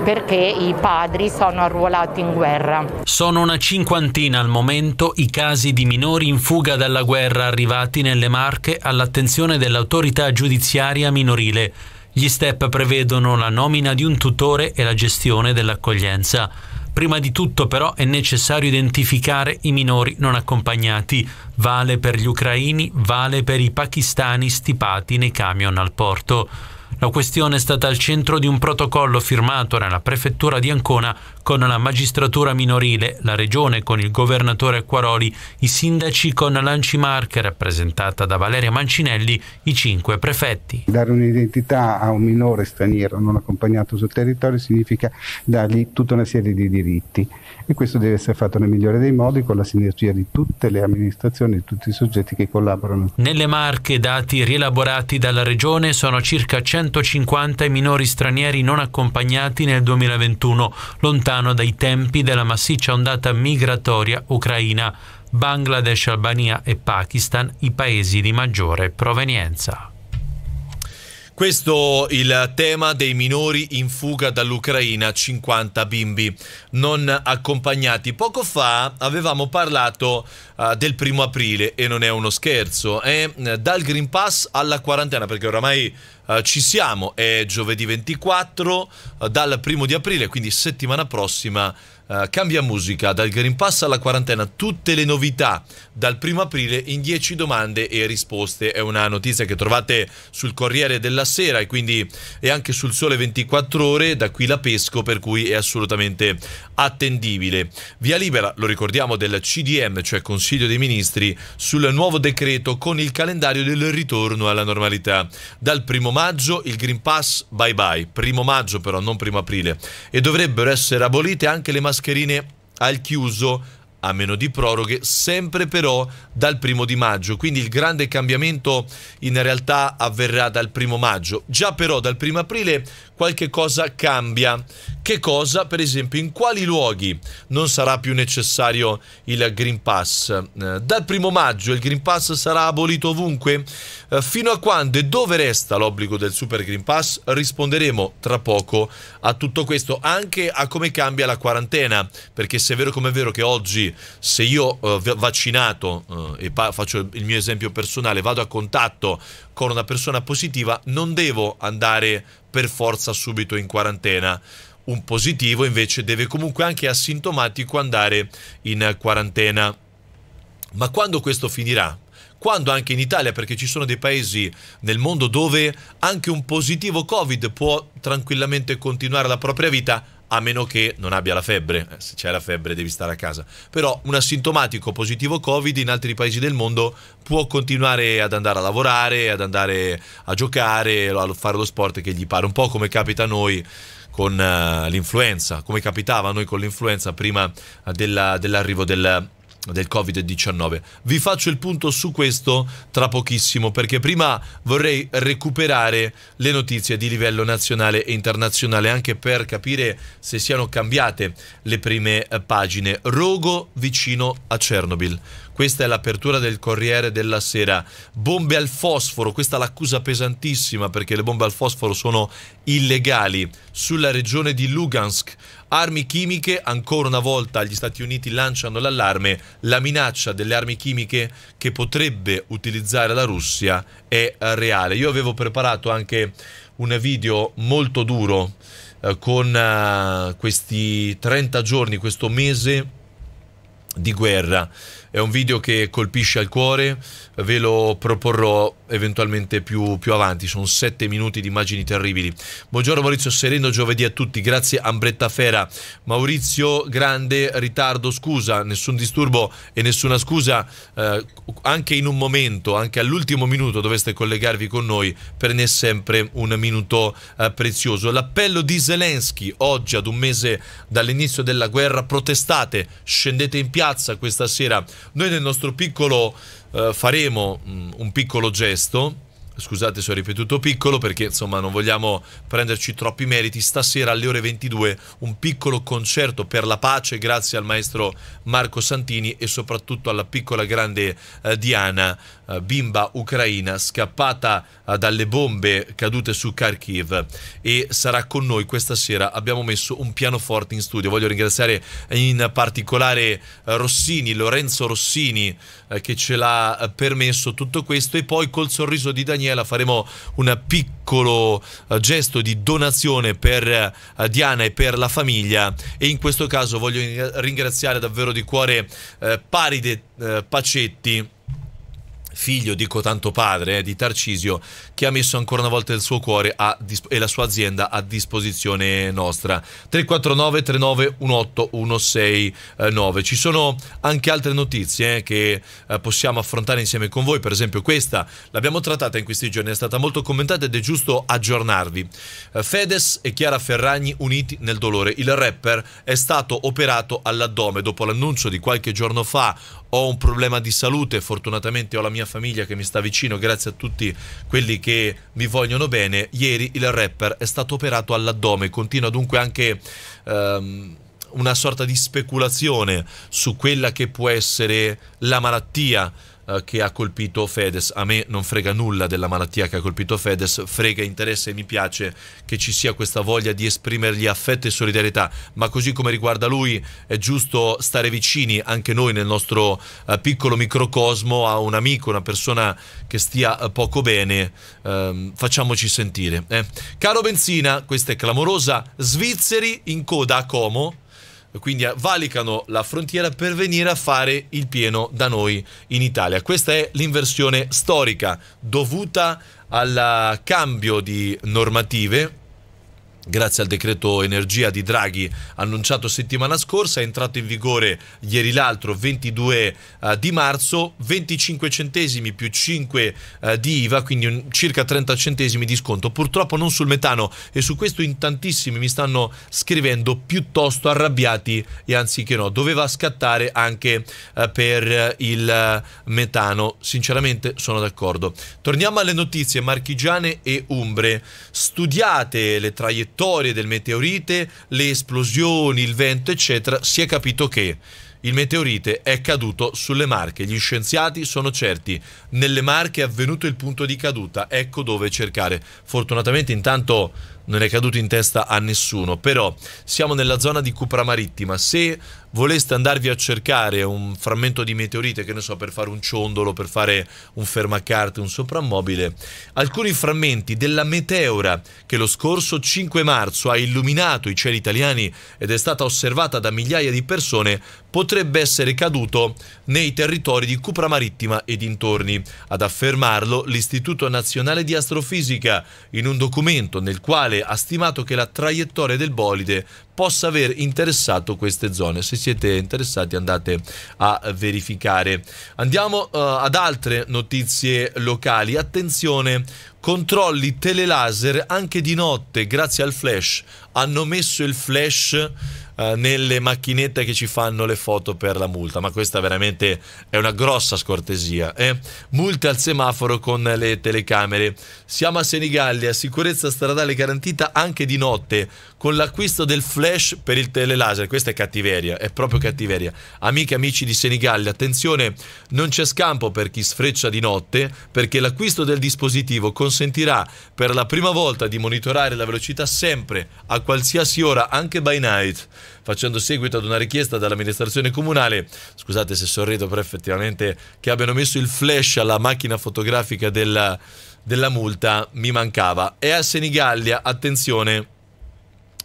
perché i padri sono arruolati in guerra. Sono una cinquantina al momento i casi di minori in fuga dalla guerra arrivati nelle Marche all'attenzione dell'autorità giudiziaria minorile. Gli STEP prevedono la nomina di un tutore e la gestione dell'accoglienza. Prima di tutto però è necessario identificare i minori non accompagnati. Vale per gli ucraini, vale per i pakistani stipati nei camion al porto. La questione è stata al centro di un protocollo firmato nella prefettura di Ancona con la magistratura minorile, la regione con il governatore Acquaroli, i sindaci con l'Anci Marche, rappresentata da Valeria Mancinelli, i cinque prefetti. Dare un'identità a un minore straniero non accompagnato sul territorio significa dargli tutta una serie di diritti e questo deve essere fatto nel migliore dei modi con la sinergia di tutte le amministrazioni, di tutti i soggetti che collaborano. Nelle Marche, dati rielaborati dalla Regione, sono circa 150 i minori stranieri non accompagnati nel 2021, lontano dai tempi della massiccia ondata migratoria ucraina. Bangladesh, Albania e Pakistan i paesi di maggiore provenienza. Questo il tema dei minori in fuga dall'Ucraina, 50 bimbi non accompagnati. Poco fa avevamo parlato uh, del primo aprile e non è uno scherzo, eh? dal Green Pass alla quarantena perché oramai uh, ci siamo, è giovedì 24, uh, eh, dal primo di aprile, quindi settimana prossima eh, cambia musica, dal Green Pass alla quarantena, tutte le novità dal primo aprile in 10 domande e risposte. È una notizia che trovate sul Corriere della Sera e quindi è anche sul Sole 24 Ore, da qui la pesco, per cui è assolutamente attendibile. Via libera, lo ricordiamo, del CDM, cioè Consiglio dei Ministri, sul nuovo decreto con il calendario del ritorno alla normalità. Dal primo maggio il Green Pass bye bye, primo maggio però, non primo aprile, e dovrebbero essere abolite anche le mascherine mascherine al chiuso a meno di proroghe, sempre però dal primo di maggio. Quindi il grande cambiamento in realtà avverrà dal primo maggio. Già però dal primo aprile qualche cosa cambia. Che cosa, per esempio, in quali luoghi non sarà più necessario il Green Pass? Eh, dal primo maggio il Green Pass sarà abolito ovunque? Eh, fino a quando e dove resta l'obbligo del Super Green Pass? Risponderemo tra poco a tutto questo, anche a come cambia la quarantena, perché se è vero come è vero che oggi se io eh, vaccinato, e faccio il mio esempio personale, vado a contatto con una persona positiva non devo andare per forza subito in quarantena. Un positivo invece deve comunque anche asintomatico andare in quarantena. Ma quando questo finirà? quando anche in Italia, perché ci sono dei paesi nel mondo dove anche un positivo Covid può tranquillamente continuare la propria vita a meno che non abbia la febbre. Eh, se c'è la febbre devi stare a casa. Però un asintomatico positivo Covid in altri paesi del mondo può continuare ad andare a lavorare, ad andare a giocare, a fare lo sport che gli pare, un po' come capita a noi con uh, l'influenza, come capitava a noi con l'influenza prima della, dell'arrivo del del Covid-19. Vi faccio il punto su questo tra pochissimo perché prima vorrei recuperare le notizie di livello nazionale e internazionale anche per capire se siano cambiate le prime eh, pagine. Rogo vicino a Chernobyl. Questa è l'apertura del Corriere della Sera. Bombe al fosforo, questa è l'accusa pesantissima perché le bombe al fosforo sono illegali sulla regione di Lugansk. Armi chimiche, ancora una volta gli Stati Uniti lanciano l'allarme, la minaccia delle armi chimiche che potrebbe utilizzare la Russia è reale. Io avevo preparato anche un video molto duro eh, con eh, questi 30 giorni, questo mese di guerra è un video che colpisce al cuore, ve lo proporrò eventualmente più, più avanti. Sono sette minuti di immagini terribili. Buongiorno Maurizio Sereno, giovedì a tutti. Grazie Ambretta Fera. Maurizio, grande ritardo, scusa, nessun disturbo e nessuna scusa. Eh, anche in un momento, anche all'ultimo minuto dovreste collegarvi con noi, per ne è sempre un minuto eh, prezioso. L'appello di Zelensky oggi ad un mese dall'inizio della guerra, protestate, scendete in piazza questa sera noi nel nostro piccolo eh, faremo mh, mm, un piccolo gesto Scusate se ho ripetuto piccolo perché insomma non vogliamo prenderci troppi meriti. Stasera alle ore 22 un piccolo concerto per la pace grazie al maestro Marco Santini e soprattutto alla piccola grande eh, Diana, eh, bimba ucraina scappata eh, dalle bombe cadute su Kharkiv e sarà con noi questa sera. Abbiamo messo un pianoforte in studio. Voglio ringraziare in particolare eh, Rossini, Lorenzo Rossini eh, che ce l'ha eh, permesso tutto questo e poi col sorriso di Daniele Daniela faremo un piccolo eh, gesto di donazione per eh, Diana e per la famiglia e in questo caso voglio ringraziare davvero di cuore eh, Paride Pacetti figlio, dico tanto padre, eh, di Tarcisio, che ha messo ancora una volta il suo cuore e la sua azienda a disposizione nostra. 349 39 18 169. Ci sono anche altre notizie eh, che eh, possiamo affrontare insieme con voi, per esempio questa l'abbiamo trattata in questi giorni, è stata molto commentata ed è giusto aggiornarvi. Eh, Fedes e Chiara Ferragni uniti nel dolore. Il rapper è stato operato all'addome dopo l'annuncio di qualche giorno fa ho un problema di salute, fortunatamente ho la mia famiglia che mi sta vicino, grazie a tutti quelli che mi vogliono bene. Ieri il rapper è stato operato all'addome, continua dunque anche ehm, una sorta di speculazione su quella che può essere la malattia eh, che ha colpito Fedes. A me non frega nulla della malattia che ha colpito Fedes, frega interesse e mi piace che ci sia questa voglia di esprimergli affetto e solidarietà, ma così come riguarda lui è giusto stare vicini anche noi nel nostro eh, piccolo microcosmo a un amico, una persona che stia eh, poco bene, ehm, facciamoci sentire. Caro Benzina, questa è clamorosa, svizzeri in coda a Como quindi valicano la frontiera per venire a fare il pieno da noi in Italia. Questa è l'inversione storica dovuta al cambio di normative grazie al decreto energia di Draghi annunciato settimana scorsa, è entrato in vigore ieri l'altro 22 uh, eh, di marzo, 25 centesimi più 5 uh, eh, di IVA, quindi un, circa 30 centesimi di sconto. Purtroppo non sul metano e su questo in tantissimi mi stanno scrivendo piuttosto arrabbiati e anziché no, doveva scattare anche uh, per il metano. Sinceramente sono d'accordo. Torniamo alle notizie marchigiane e umbre. Studiate le traiettorie traiettorie del meteorite, le esplosioni, il vento, eccetera, si è capito che il meteorite è caduto sulle Marche. Gli scienziati sono certi, nelle Marche è avvenuto il punto di caduta, ecco dove cercare. Fortunatamente intanto non è caduto in testa a nessuno, però siamo nella zona di Cupra Marittima, se voleste andarvi a cercare un frammento di meteorite, che ne so, per fare un ciondolo, per fare un fermacarte, un soprammobile, alcuni frammenti della meteora che lo scorso 5 marzo ha illuminato i cieli italiani ed è stata osservata da migliaia di persone, potrebbe essere caduto nei territori di Cupra Marittima e dintorni. Ad affermarlo l'Istituto Nazionale di Astrofisica in un documento nel quale Statale ha stimato che la traiettoria del bolide possa aver interessato queste zone. Se siete interessati andate a verificare. Andiamo uh, ad altre notizie locali. Attenzione, controlli telelaser anche di notte grazie al flash. Hanno messo il flash eh, nelle macchinette che ci fanno le foto per la multa, ma questa veramente è una grossa scortesia. Eh? Multe al semaforo con le telecamere. Siamo a Senigallia, sicurezza stradale garantita anche di notte con l'acquisto del flash per il telelaser. Questa è cattiveria, è proprio cattiveria. Amiche e amici di Senigallia, attenzione, non c'è scampo per chi sfreccia di notte perché l'acquisto del dispositivo consentirà per la prima volta di monitorare la velocità sempre, a qualsiasi ora, anche by night facendo seguito ad una richiesta dall'amministrazione comunale, scusate se sorrido però effettivamente, che abbiano messo il flash alla macchina fotografica della, della multa mi mancava. E a Senigallia, attenzione,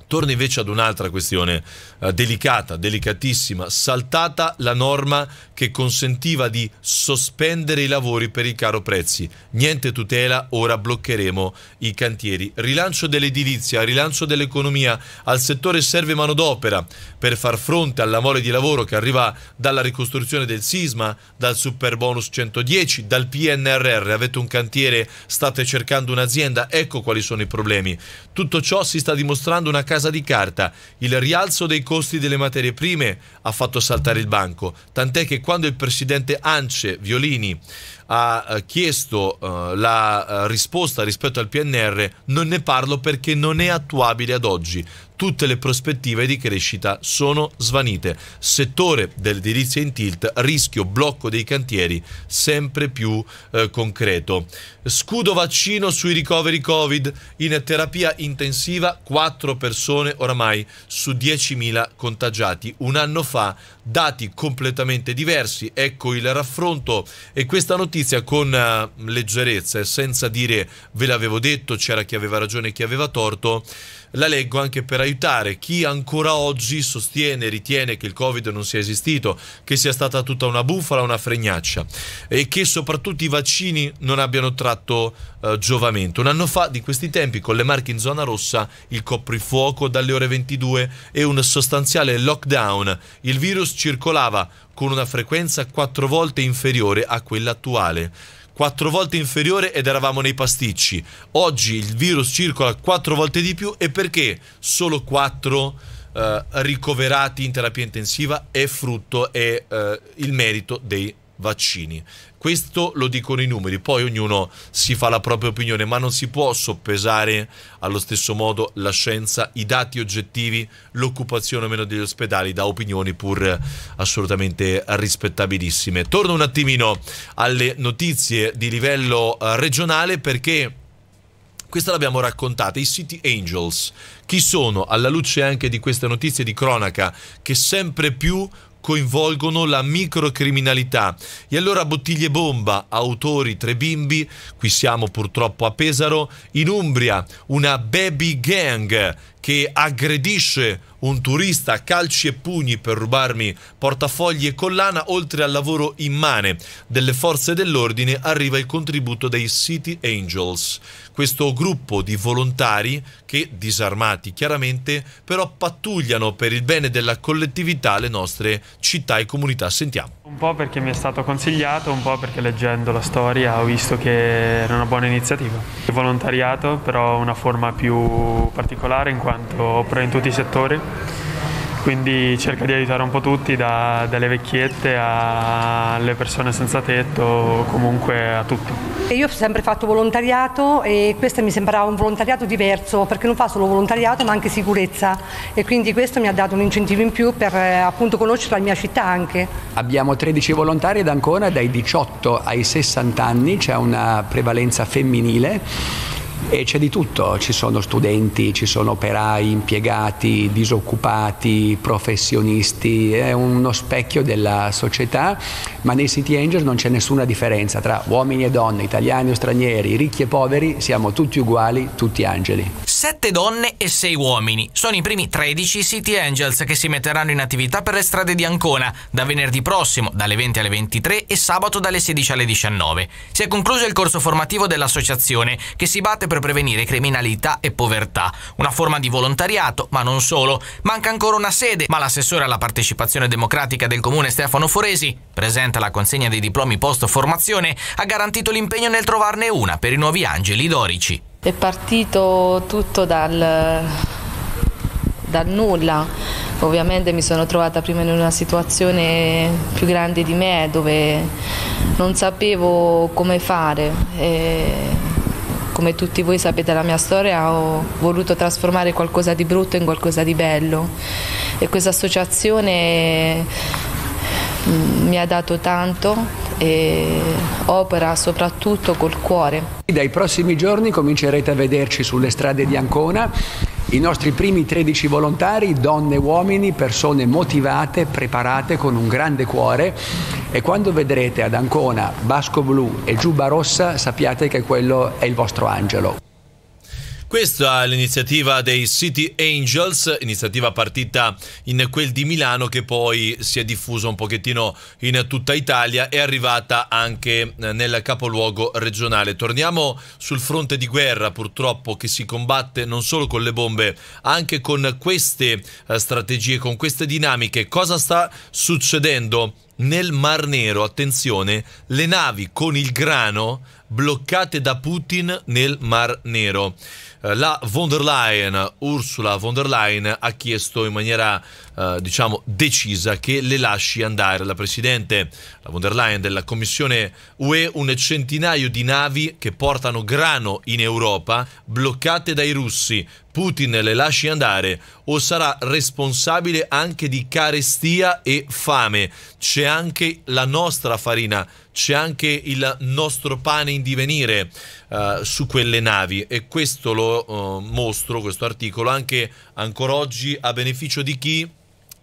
Torno invece ad un'altra questione eh, delicata, delicatissima. Saltata la norma che consentiva di sospendere i lavori per i caro prezzi. Niente tutela, ora bloccheremo i cantieri. Rilancio dell'edilizia, rilancio dell'economia. Al settore serve manodopera per far fronte alla mole di lavoro che arriva dalla ricostruzione del sisma, dal super bonus 110, dal PNRR. Avete un cantiere, state cercando un'azienda, ecco quali sono i problemi. Tutto ciò si sta dimostrando una casa casa di carta, il rialzo dei costi delle materie prime ha fatto saltare il banco, tant'è che quando il presidente Ance Violini ha eh, chiesto uh, la uh, risposta rispetto al PNR, non ne parlo perché non è attuabile ad oggi. Tutte le prospettive di crescita sono svanite. Settore dell'edilizia in tilt, rischio blocco dei cantieri sempre più uh, concreto. Scudo vaccino sui ricoveri Covid in terapia intensiva 4 persone oramai su 10.000 contagiati. Un anno fa dati completamente diversi. Ecco il raffronto e questa notizia con eh, leggerezza e senza dire ve l'avevo detto, c'era chi aveva ragione e chi aveva torto, la leggo anche per aiutare chi ancora oggi sostiene e ritiene che il Covid non sia esistito, che sia stata tutta una bufala, una fregnaccia e che soprattutto i vaccini non abbiano tratto eh, giovamento. Un anno fa di questi tempi con le marche in zona rossa, il coprifuoco dalle ore 22 e un sostanziale lockdown, il virus circolava con una frequenza quattro volte inferiore a quella attuale quattro volte inferiore ed eravamo nei pasticci. Oggi il virus circola quattro volte di più e perché solo quattro eh, ricoverati in terapia intensiva è frutto e eh, il merito dei vaccini. Questo lo dicono i numeri, poi ognuno si fa la propria opinione, ma non si può soppesare allo stesso modo la scienza, i dati oggettivi, l'occupazione o meno degli ospedali da opinioni pur assolutamente rispettabilissime. Torno un attimino alle notizie di livello eh, regionale perché questa l'abbiamo raccontata, i City Angels, chi sono alla luce anche di queste notizie di cronaca che sempre più coinvolgono la microcriminalità. E allora bottiglie bomba, autori, tre bimbi, qui siamo purtroppo a Pesaro, in Umbria una baby gang che aggredisce un turista a calci e pugni per rubarmi portafogli e collana, oltre al lavoro immane delle forze dell'ordine, arriva il contributo dei City Angels, questo gruppo di volontari che, disarmati chiaramente, però pattugliano per il bene della collettività le nostre città e comunità. Sentiamo. Un po' perché mi è stato consigliato, un po' perché leggendo la storia ho visto che era una buona iniziativa. Il volontariato però una forma più particolare in quanto tanto in tutti i settori, quindi cerca di aiutare un po' tutti, da, dalle vecchiette alle persone senza tetto, comunque a tutto. Io ho sempre fatto volontariato e questo mi sembrava un volontariato diverso perché non fa solo volontariato ma anche sicurezza e quindi questo mi ha dato un incentivo in più per eh, appunto conoscere la mia città anche. Abbiamo 13 volontari ad Ancona dai 18 ai 60 anni, c'è una prevalenza femminile e c'è di tutto, ci sono studenti, ci sono operai, impiegati, disoccupati, professionisti, è uno specchio della società, ma nei City Angels non c'è nessuna differenza tra uomini e donne, italiani o stranieri, ricchi e poveri, siamo tutti uguali, tutti angeli. Sette donne e sei uomini sono i primi 13 City Angels che si metteranno in attività per le strade di Ancona da venerdì prossimo dalle 20 alle 23 e sabato dalle 16 alle 19. Si è concluso il corso formativo dell'associazione che si batte anche per prevenire criminalità e povertà. Una forma di volontariato, ma non solo. Manca ancora una sede, ma l'assessore alla partecipazione democratica del comune Stefano Foresi, presente alla consegna dei diplomi post formazione, ha garantito l'impegno nel trovarne una per i nuovi angeli dorici. È partito tutto dal, dal nulla. Ovviamente mi sono trovata prima in una situazione più grande di me dove non sapevo come fare. E come tutti voi sapete la mia storia, ho voluto trasformare qualcosa di brutto in qualcosa di bello e questa associazione mm, mi ha dato tanto e opera soprattutto col cuore. Dai prossimi giorni comincerete a vederci sulle strade di Ancona i nostri primi 13 volontari, donne e uomini, persone motivate, preparate, con un grande cuore e quando vedrete ad Ancona Basco Blu e Giuba Rossa sappiate che quello è il vostro angelo. Questa è l'iniziativa dei City Angels, iniziativa partita in quel di Milano che poi si è diffusa un pochettino in tutta Italia e è arrivata anche eh, nel capoluogo regionale. Torniamo sul fronte di guerra purtroppo che si combatte non solo con le bombe, anche con queste eh, strategie, con queste dinamiche. Cosa sta succedendo? nel Mar Nero, attenzione, le navi con il grano bloccate da Putin nel Mar Nero. Eh, la von der Leyen, Ursula von der Leyen, ha chiesto in maniera eh, diciamo decisa che le lasci andare. La presidente la von der Leyen della Commissione UE un centinaio di navi che portano grano in Europa bloccate dai russi. Putin le lasci andare o sarà responsabile anche di carestia e fame. C'è anche la nostra farina, c'è anche il nostro pane in divenire. Eh, su quelle navi e questo lo uh, mostro, questo articolo, anche ancora oggi a beneficio di chi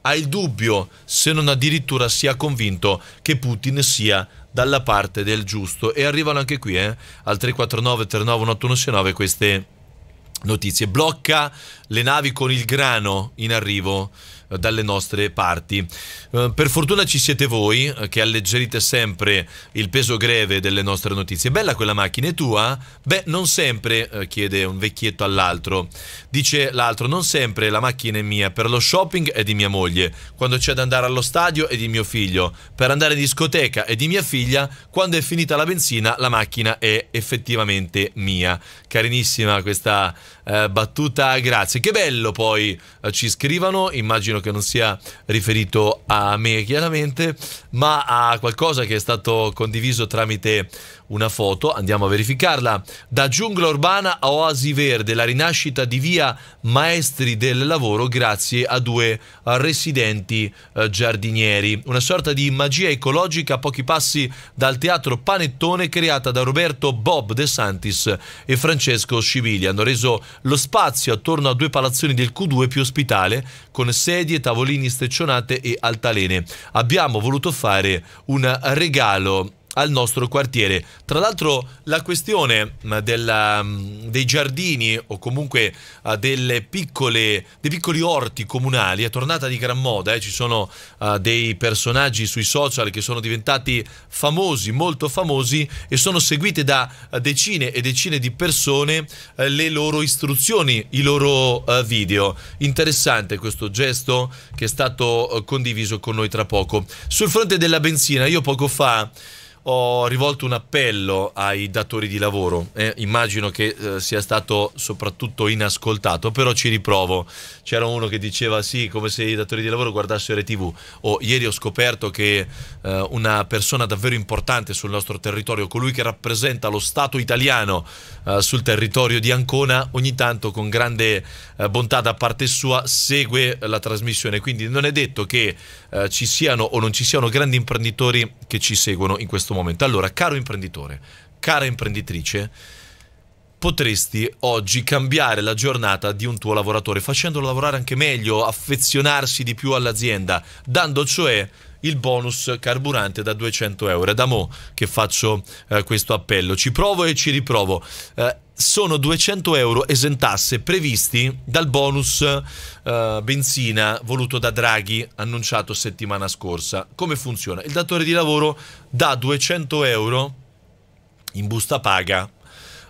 ha il dubbio, se non addirittura sia convinto che Putin sia dalla parte del giusto. E arrivano anche qui, eh, al 349 391869 queste notizie. Blocca le navi con il grano in arrivo dalle nostre parti. Eh, per fortuna ci siete voi eh, che alleggerite sempre il peso greve delle nostre notizie. Bella quella macchina, è tua? Ah? Beh, non sempre, eh, chiede un vecchietto all'altro. Dice l'altro, non sempre la macchina è mia, per lo shopping è di mia moglie, quando c'è da andare allo stadio è di mio figlio, per andare in discoteca è di mia figlia, quando è finita la benzina la macchina è effettivamente mia. Carinissima questa eh, battuta grazie. Che bello poi eh, ci scrivano, immagino che non sia riferito a me chiaramente, ma a qualcosa che è stato condiviso tramite una foto, andiamo a verificarla. Da giungla urbana a oasi verde, la rinascita di via Maestri del Lavoro grazie a due residenti eh, giardinieri. Una sorta di magia ecologica a pochi passi dal teatro Panettone creata da Roberto Bob De Santis e Francesco Sciviglia. Hanno reso lo spazio attorno a due palazzoni del Q2 più ospitale con sedie, tavolini steccionate e altalene. Abbiamo voluto fare un regalo al nostro quartiere. Tra l'altro la questione mm, della, mm, dei giardini o comunque ah, piccole, dei piccoli orti comunali è tornata di gran moda, eh. ci sono uh, dei personaggi sui social che sono diventati famosi, molto famosi e sono seguite da ah, decine e decine di persone uh, le loro istruzioni, i loro uh, video. Interessante questo gesto che è stato condiviso con noi tra poco. Sul fronte della benzina, io poco fa ho rivolto un appello ai datori di lavoro, eh, immagino che eh, sia stato soprattutto inascoltato, però ci riprovo. C'era uno che diceva sì, come se i datori di lavoro guardassero TV. Oh, ieri ho scoperto che eh, una persona davvero importante sul nostro territorio, colui che rappresenta lo Stato italiano eh, sul territorio di Ancona, ogni tanto con grande eh, bontà da parte sua segue la trasmissione, quindi non è detto che eh, ci siano o non ci siano grandi imprenditori che ci seguono in questo momento. Allora, caro imprenditore, cara imprenditrice, potresti oggi cambiare la giornata di un tuo lavoratore facendolo lavorare anche meglio, affezionarsi di più all'azienda, dando cioè il bonus carburante da 200 euro. È da mo che faccio eh, questo appello. Ci provo e ci riprovo. Eh, sono 200 euro esentasse previsti dal bonus eh, benzina voluto da Draghi annunciato settimana scorsa. Come funziona? Il datore di lavoro dà 200 euro in busta paga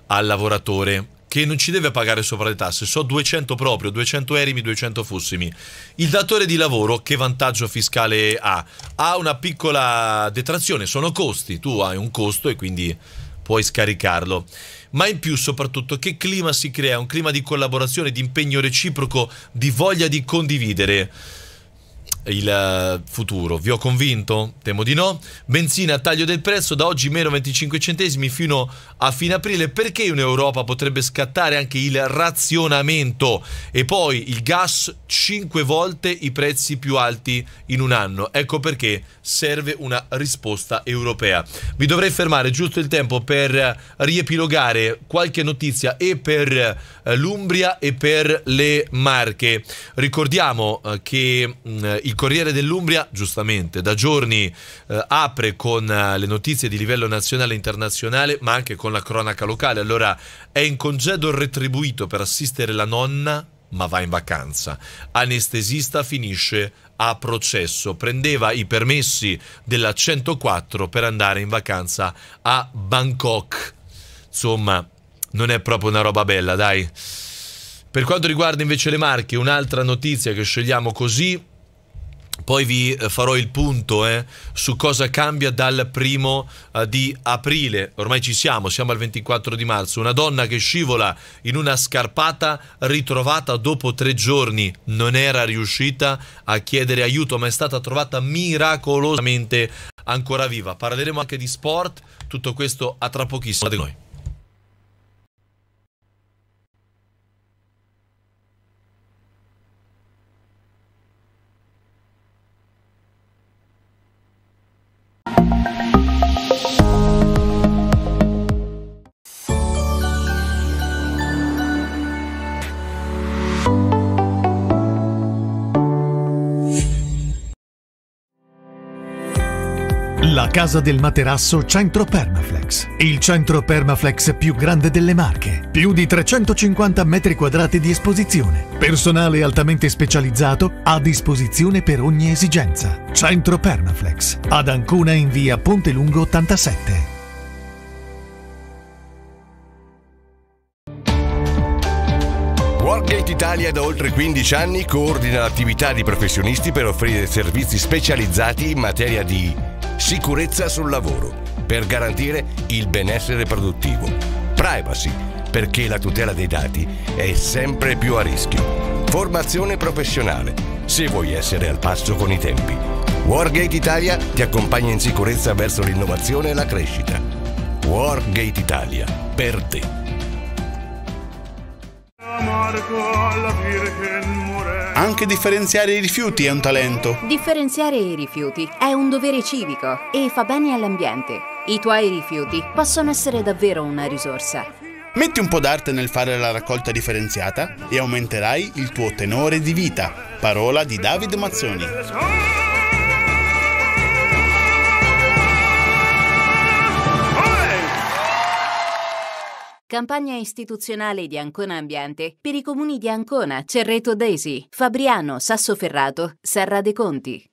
al lavoratore che non ci deve pagare sopra le tasse, so 200 proprio, 200 erimi, 200 fussimi. Il datore di lavoro che vantaggio fiscale ha? Ha una piccola detrazione, sono costi, tu hai un costo e quindi puoi scaricarlo ma in più soprattutto che clima si crea, un clima di collaborazione, di impegno reciproco, di voglia di condividere il eh, futuro. Vi ho convinto? Temo di no. Benzina a taglio del prezzo da oggi meno 25 centesimi fino a fine aprile perché in Europa potrebbe scattare anche il razionamento e poi il gas 5 volte i prezzi più alti in un anno. Ecco perché serve una risposta europea. Mi dovrei fermare giusto il tempo per riepilogare qualche notizia e per eh, l'Umbria e per le Marche. Ricordiamo eh, che mm, il il Corriere dell'Umbria, giustamente, da giorni eh, apre con eh, le notizie di livello nazionale e internazionale, ma anche con la cronaca locale. Allora, è in congedo retribuito per assistere la nonna, ma va in vacanza. Anestesista finisce a processo. Prendeva i permessi della 104 per andare in vacanza a Bangkok. Insomma, non è proprio una roba bella, dai. Per quanto riguarda invece le marche, un'altra notizia che scegliamo così poi vi eh, farò il punto eh, su cosa cambia dal primo eh, di aprile. Ormai ci siamo, siamo al 24 di marzo. Una donna che scivola in una scarpata ritrovata dopo tre giorni. Non era riuscita a chiedere aiuto, ma è stata trovata miracolosamente ancora viva. Parleremo anche di sport. Tutto questo a tra pochissimo. Fate noi. La Casa del Materasso Centro Permaflex. Il centro Permaflex più grande delle Marche. Più di 350 metri quadrati di esposizione. Personale altamente specializzato a disposizione per ogni esigenza. Centro Permaflex. Ad Ancona in via Ponte Lungo 87. Workgate Italia da oltre 15 anni coordina l'attività di professionisti per offrire servizi specializzati in materia di sicurezza sul lavoro per garantire il benessere produttivo, privacy perché la tutela dei dati è sempre più a rischio, formazione professionale se vuoi essere al passo con i tempi. Wargate Italia ti accompagna in sicurezza verso l'innovazione e la crescita. Wargate Italia, per te. Anche differenziare i rifiuti è un talento. Differenziare i rifiuti è un dovere civico e fa bene all'ambiente. I tuoi rifiuti possono essere davvero una risorsa. Metti un po' d'arte nel fare la raccolta differenziata e aumenterai il tuo tenore di vita. Parola di David Mazzoni. Campagna istituzionale di Ancona Ambiente per i comuni di Ancona, Cerreto Desi, Fabriano, Sassoferrato, Serra dei Conti.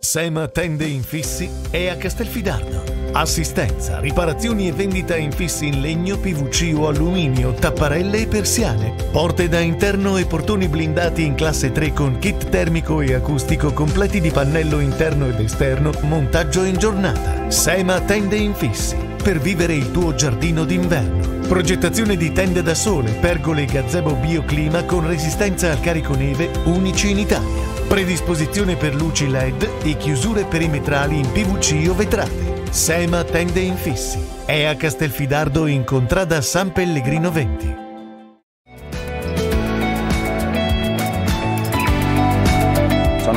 SEMA Tende Infissi è a Castelfidardo. Assistenza, riparazioni e vendita infissi in legno, PVC o alluminio, tapparelle e persiane, porte da interno e portoni blindati in classe 3 con kit termico e acustico completi di pannello interno ed esterno, montaggio in giornata. SEMA Tende Infissi per vivere il tuo giardino d'inverno. Progettazione di tende da sole, pergole e gazebo bioclima con resistenza al carico neve unici in Italia. Predisposizione per luci LED e chiusure perimetrali in PVC o vetrate. Sema Tende Infissi. È a Castelfidardo in contrada San Pellegrino 20.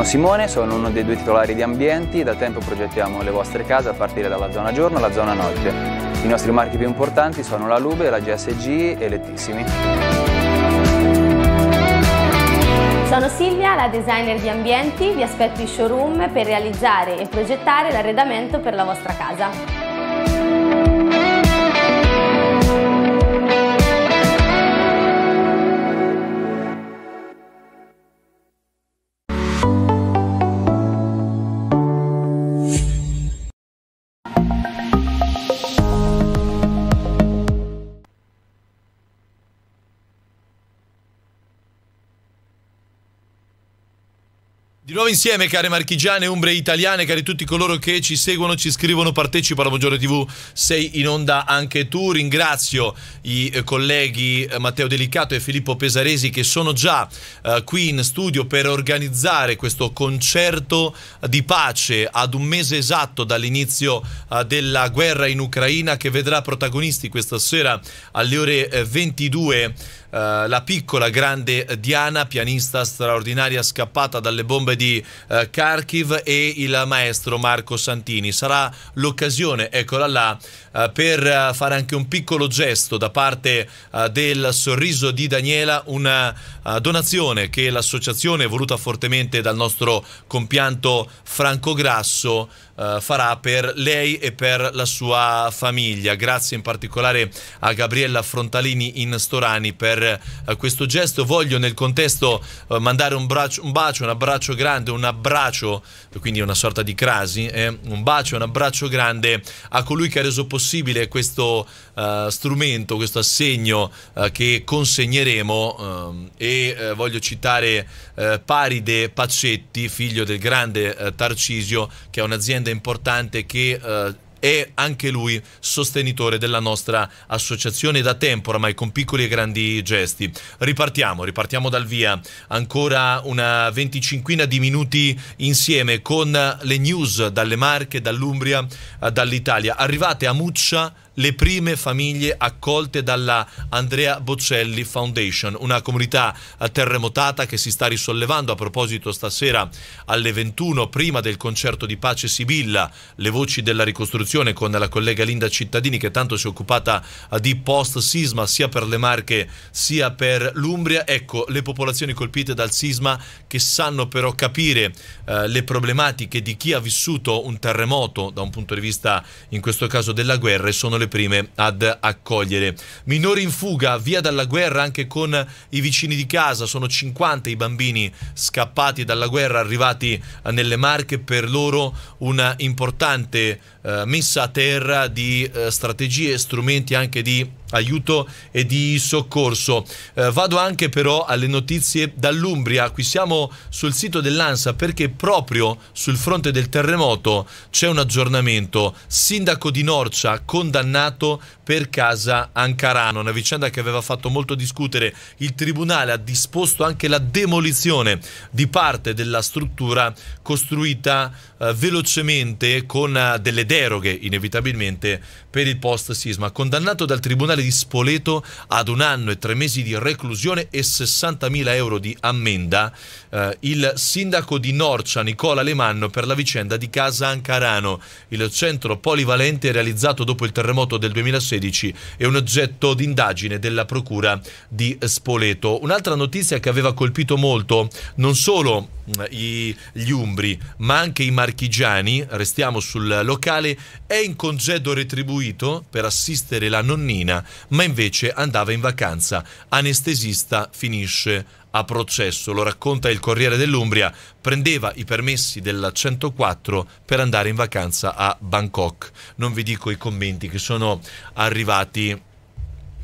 Sono Simone, sono uno dei due titolari di Ambienti, e da tempo progettiamo le vostre case a partire dalla zona giorno alla zona notte. I nostri marchi più importanti sono la Lube, la GSG e Lettissimi. Sono Silvia, la designer di Ambienti, vi aspetto in showroom per realizzare e progettare l'arredamento per la vostra casa. Di nuovo insieme, care marchigiane, umbre italiane, cari tutti coloro che ci seguono, ci scrivono, partecipano a Buongiorno TV, sei in onda anche tu. Ringrazio i eh, colleghi eh, Matteo Delicato e Filippo Pesaresi che sono già uh, qui in studio per organizzare questo concerto di pace ad un mese esatto dall'inizio uh, della guerra in Ucraina che vedrà protagonisti questa sera alle ore 22 eh, la piccola grande Diana, pianista straordinaria scappata dalle bombe di eh, Kharkiv e il maestro Marco Santini. Sarà l'occasione, eccola là, eh, per eh, fare anche un piccolo gesto da parte eh, del sorriso di Daniela, una donazione che l'associazione voluta fortemente dal nostro compianto Franco Grasso eh, farà per lei e per la sua famiglia. Grazie in particolare a Gabriella Frontalini in Storani per eh, questo gesto. Voglio nel contesto eh, mandare un, braccio, un, bacio, un abbraccio grande, un abbraccio, quindi una sorta di crasi, eh? un bacio, un abbraccio grande a colui che ha reso possibile questo strumento, questo assegno che consegneremo ehm, e voglio citare Paride Pacetti, figlio del grande Tarcisio, che è un'azienda importante che... Eh, è anche lui sostenitore della nostra associazione da tempo ormai con piccoli e grandi gesti. Ripartiamo, ripartiamo dal via, ancora una venticinquina di minuti insieme con le news dalle Marche, dall'Umbria, eh, dall'Italia. Arrivate a Muccia le prime famiglie accolte dalla Andrea Bocelli Foundation, una comunità eh, terremotata che si sta risollevando. A proposito, stasera alle 21, prima del concerto di Pace Sibilla, le voci della ricostruzione con la collega Linda Cittadini che tanto si è occupata eh, di post-sisma sia per le Marche sia per l'Umbria. Ecco, le popolazioni colpite dal sisma che sanno però capire eh, le problematiche di chi ha vissuto un terremoto da un punto di vista in questo caso della guerra e sono le prime ad accogliere. Minori in fuga, via dalla guerra anche con i vicini di casa, sono 50 i bambini scappati dalla guerra arrivati nelle Marche, per loro una importante eh, messa a terra di eh, strategie e strumenti anche di aiuto e di soccorso. Eh, vado anche però alle notizie dall'Umbria, qui siamo sul sito dell'ANSA perché proprio sul fronte del terremoto c'è un aggiornamento. Sindaco di Norcia condannato per casa Ancarano, una vicenda che aveva fatto molto discutere. Il tribunale ha disposto anche la demolizione di parte della struttura costruita eh, velocemente con eh, delle deroghe inevitabilmente per il post sisma, condannato dal Tribunale di Spoleto ad un anno e tre mesi di reclusione e 60.000 euro di ammenda, eh, il sindaco di Norcia Nicola Lemanno per la vicenda di Casa Ancarano, il centro polivalente realizzato dopo il terremoto del 2016 è un oggetto d'indagine della Procura di Spoleto. Un'altra notizia che aveva colpito molto non solo gli, mm, gli umbri ma anche i marinai Marchigiani, restiamo sul locale, è in congedo retribuito per assistere la nonnina, ma invece andava in vacanza. Anestesista finisce a processo, lo racconta il Corriere dell'Umbria, prendeva i permessi della 104 per andare in vacanza a Bangkok. Non vi dico i commenti che sono arrivati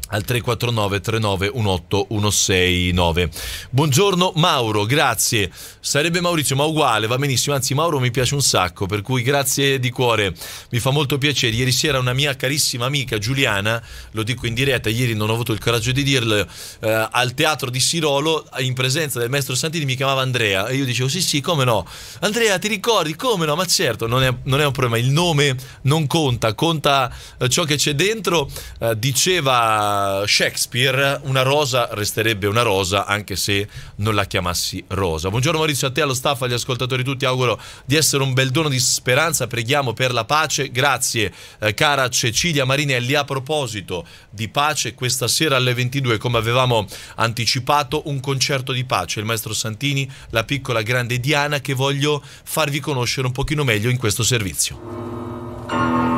al 349 39 18 169. Buongiorno Mauro, grazie. Sarebbe Maurizio, ma uguale, va benissimo. Anzi, Mauro mi piace un sacco, per cui grazie di cuore. Mi fa molto piacere. Ieri sera una mia carissima amica Giuliana, lo dico in diretta, ieri non ho avuto il coraggio di dirlo, eh, al teatro di Sirolo, in presenza del maestro Santini, mi chiamava Andrea e io dicevo sì sì, come no. Andrea, ti ricordi? Come no? Ma certo, non è, non è un problema, il nome non conta, conta eh, ciò che c'è dentro. Eh, diceva Shakespeare una rosa resterebbe una rosa anche se non la chiamassi rosa. Buongiorno Maurizio, a te, allo staff, agli ascoltatori tutti, auguro di essere un bel dono di speranza, preghiamo per la pace, grazie eh, cara Cecilia Marinelli. A proposito di pace, questa sera alle 22, come avevamo anticipato, un concerto di pace, il maestro Santini, la piccola grande Diana che voglio farvi conoscere un pochino meglio in questo servizio.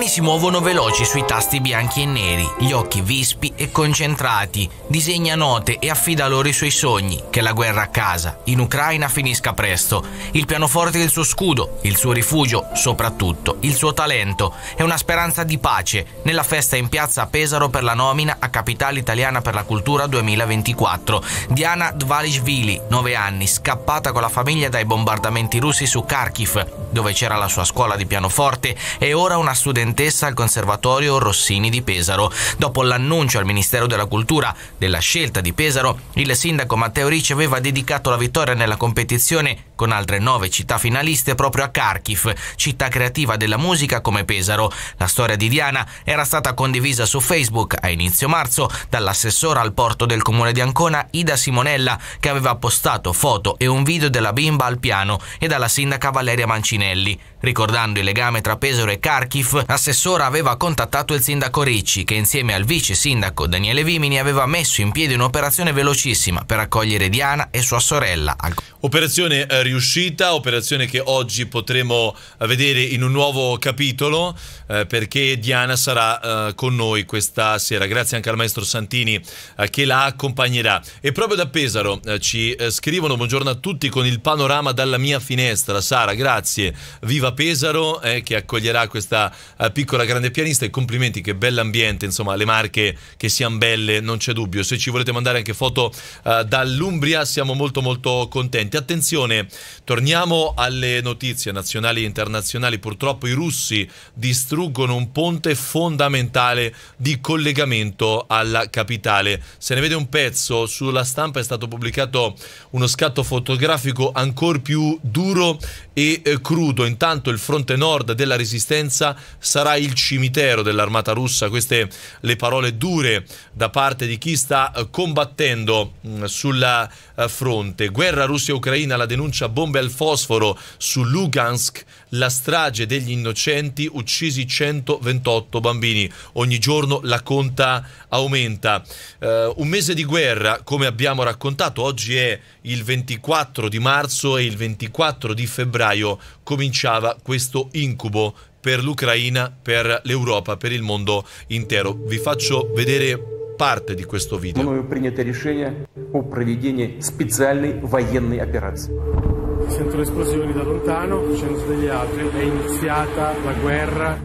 mani si muovono veloci sui tasti bianchi e neri, gli occhi vispi e concentrati, disegna note e affida loro i suoi sogni, che la guerra a casa, in Ucraina finisca presto, il pianoforte è il suo scudo, il suo rifugio, soprattutto il suo talento è una speranza di pace nella festa in piazza a Pesaro per la nomina a Capitale Italiana per la Cultura 2024. Diana Dvalishvili, 9 anni, scappata con la famiglia dai bombardamenti russi su Kharkiv, dove c'era la sua scuola di pianoforte, è ora una studentessa studentessa al Conservatorio Rossini di Pesaro. Dopo l'annuncio al Ministero della Cultura della scelta di Pesaro, il sindaco Matteo Ricci aveva dedicato la vittoria nella competizione con altre nove città finaliste proprio a Kharkiv, città creativa della musica come Pesaro. La storia di Diana era stata condivisa su Facebook a inizio marzo dall'assessora al porto del comune di Ancona Ida Simonella che aveva postato foto e un video della bimba al piano e dalla sindaca Valeria Mancinelli. Ricordando il legame tra Pesaro e Kharkiv, l'assessora aveva contattato il sindaco Ricci, che insieme al vice sindaco Daniele Vimini aveva messo in piedi un'operazione velocissima per accogliere Diana e sua sorella. Operazione eh, riuscita, operazione che oggi potremo eh, vedere in un nuovo capitolo, eh, perché Diana sarà eh, con noi questa sera. Grazie anche al maestro Santini eh, che la accompagnerà. E proprio da Pesaro eh, ci scrivono buongiorno a tutti con il panorama dalla mia finestra. Sara, grazie. Viva Scuola Pesaro eh, che accoglierà questa eh, piccola grande pianista e complimenti che bell'ambiente, insomma le marche che siano belle, non c'è dubbio. Se ci volete mandare anche foto eh, dall'Umbria siamo molto molto contenti. Attenzione, torniamo alle notizie nazionali e internazionali. Purtroppo i russi distruggono un ponte fondamentale di collegamento alla capitale. Se ne vede un pezzo sulla stampa è stato pubblicato uno scatto fotografico ancora più duro e eh, crudo. Intanto tanto il fronte nord della resistenza sarà il cimitero dell'armata russa. Queste le parole dure da parte di chi sta eh, combattendo mm, sul eh, fronte. Guerra Russia-Ucraina, la denuncia bombe al fosforo su Lugansk la strage degli innocenti, uccisi 128 bambini. Ogni giorno la conta aumenta. Uh, un mese di guerra, come abbiamo raccontato, oggi è il 24 di marzo e il 24 di febbraio cominciava questo incubo per l'Ucraina, per l'Europa, per il mondo intero. Vi faccio vedere parte di questo video. Мною принято решение о проведении специальной военной операции. Sento le esplosioni da lontano, facendo altri, è iniziata la guerra.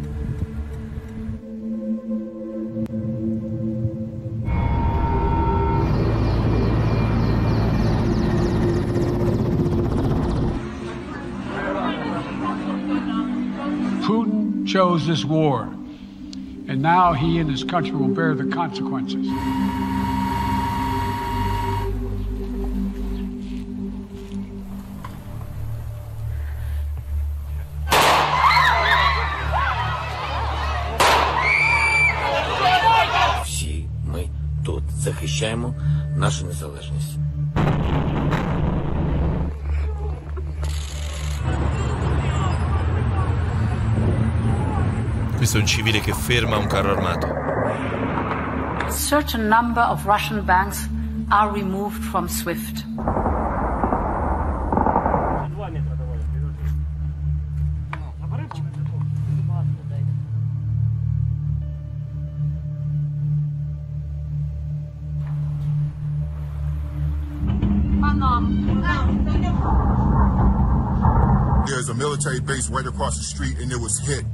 Putin chose this war, and now he and his country will bear the consequences. наша незалежність. Questo è un civile che ferma un carro armato. A certain number of Russian banks are removed from SWIFT. right across the street and it was hit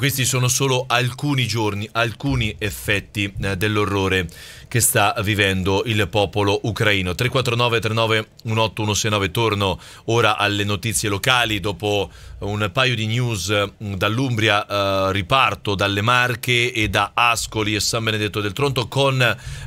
questi sono solo alcuni giorni, alcuni effetti eh, dell'orrore che sta vivendo il popolo ucraino. 349 39 18169 torno ora alle notizie locali dopo un paio di news dall'Umbria eh, riparto dalle Marche e da Ascoli e San Benedetto del Tronto con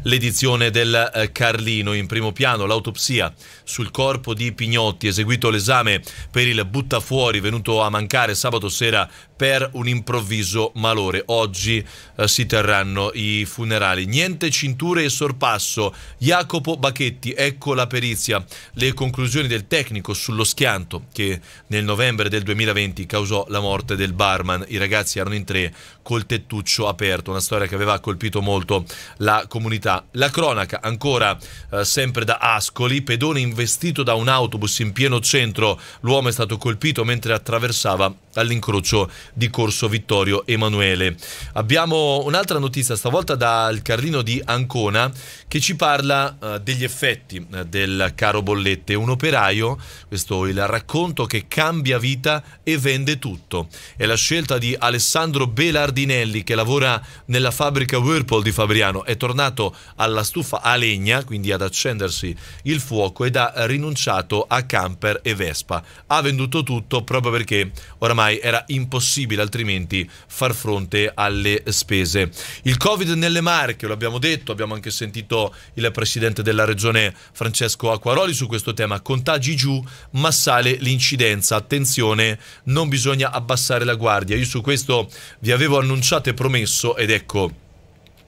l'edizione del eh, Carlino in primo piano l'autopsia sul corpo di Pignotti eseguito l'esame per il buttafuori venuto a mancare sabato sera per un improvviso malore oggi eh, si terranno i funerali niente cintura misure e sorpasso. Jacopo Bacchetti, ecco la perizia. Le conclusioni del tecnico sullo schianto che nel novembre del 2020 causò la morte del barman. I ragazzi erano in tre col tettuccio aperto, una storia che aveva colpito molto la comunità. La cronaca ancora eh, sempre da Ascoli, pedone investito da un autobus in pieno centro, l'uomo è stato colpito mentre attraversava all'incrocio di Corso Vittorio Emanuele. Abbiamo un'altra notizia, stavolta dal Carlino di Ancora. Savona che ci parla uh, degli effetti uh, del caro bollette. Un operaio, questo è il racconto che cambia vita e vende tutto. È la scelta di Alessandro Belardinelli che lavora nella fabbrica Whirlpool di Fabriano. È tornato alla stufa a legna, quindi ad accendersi il fuoco ed ha rinunciato a camper e Vespa. Ha venduto tutto proprio perché oramai era impossibile altrimenti far fronte alle spese. Il Covid nelle Marche, lo abbiamo detto, abbiamo anche sentito il presidente della regione Francesco Acquaroli su questo tema, contagi giù ma sale l'incidenza, attenzione non bisogna abbassare la guardia, io su questo vi avevo annunciato e promesso ed ecco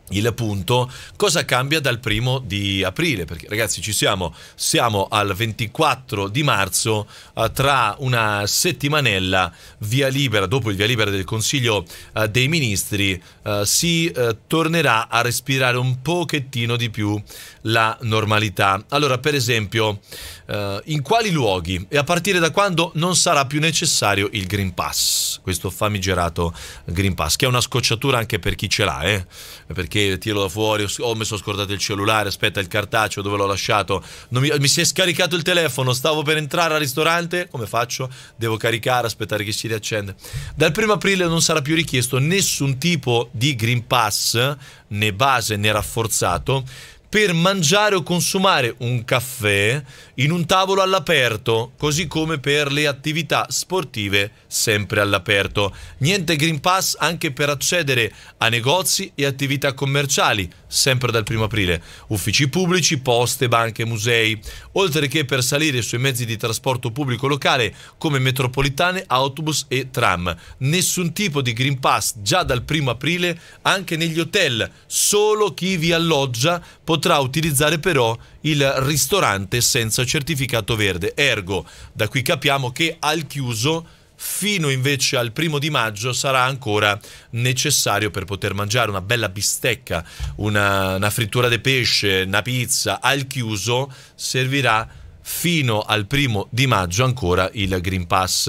il punto cosa cambia dal primo di aprile perché ragazzi ci siamo siamo al 24 di marzo eh, tra una settimanella via libera dopo il via libera del consiglio eh, dei ministri eh, si tornerà a respirare un pochettino di più la normalità allora per esempio eh, in quali luoghi e a partire da quando non sarà più necessario il Green Pass, questo famigerato Green Pass, che è una scocciatura anche per chi ce l'ha, eh? perché tiro da fuori, ho messo sono scordato il cellulare, aspetta il cartaceo dove l'ho lasciato, mi, mi, si è scaricato il telefono, stavo per entrare al ristorante, come faccio? Devo caricare, aspettare che si riaccende. Dal 1 aprile non sarà più richiesto nessun tipo di Green Pass, né base né rafforzato, per mangiare o consumare un caffè in un tavolo all'aperto, così come per le attività sportive sempre all'aperto. Niente Green Pass anche per accedere a negozi e attività commerciali, sempre dal 1 aprile, uffici pubblici, poste, banche, musei, oltre che per salire sui mezzi di trasporto pubblico locale come metropolitane, autobus e tram. Nessun tipo di Green Pass già dal 1 aprile anche negli hotel, solo chi vi alloggia può potrà utilizzare però il ristorante senza certificato verde. Ergo, da qui capiamo che al chiuso fino invece al primo di maggio sarà ancora necessario per poter mangiare una bella bistecca, una, una frittura di pesce, una pizza al chiuso servirà fino al primo di maggio ancora il Green Pass.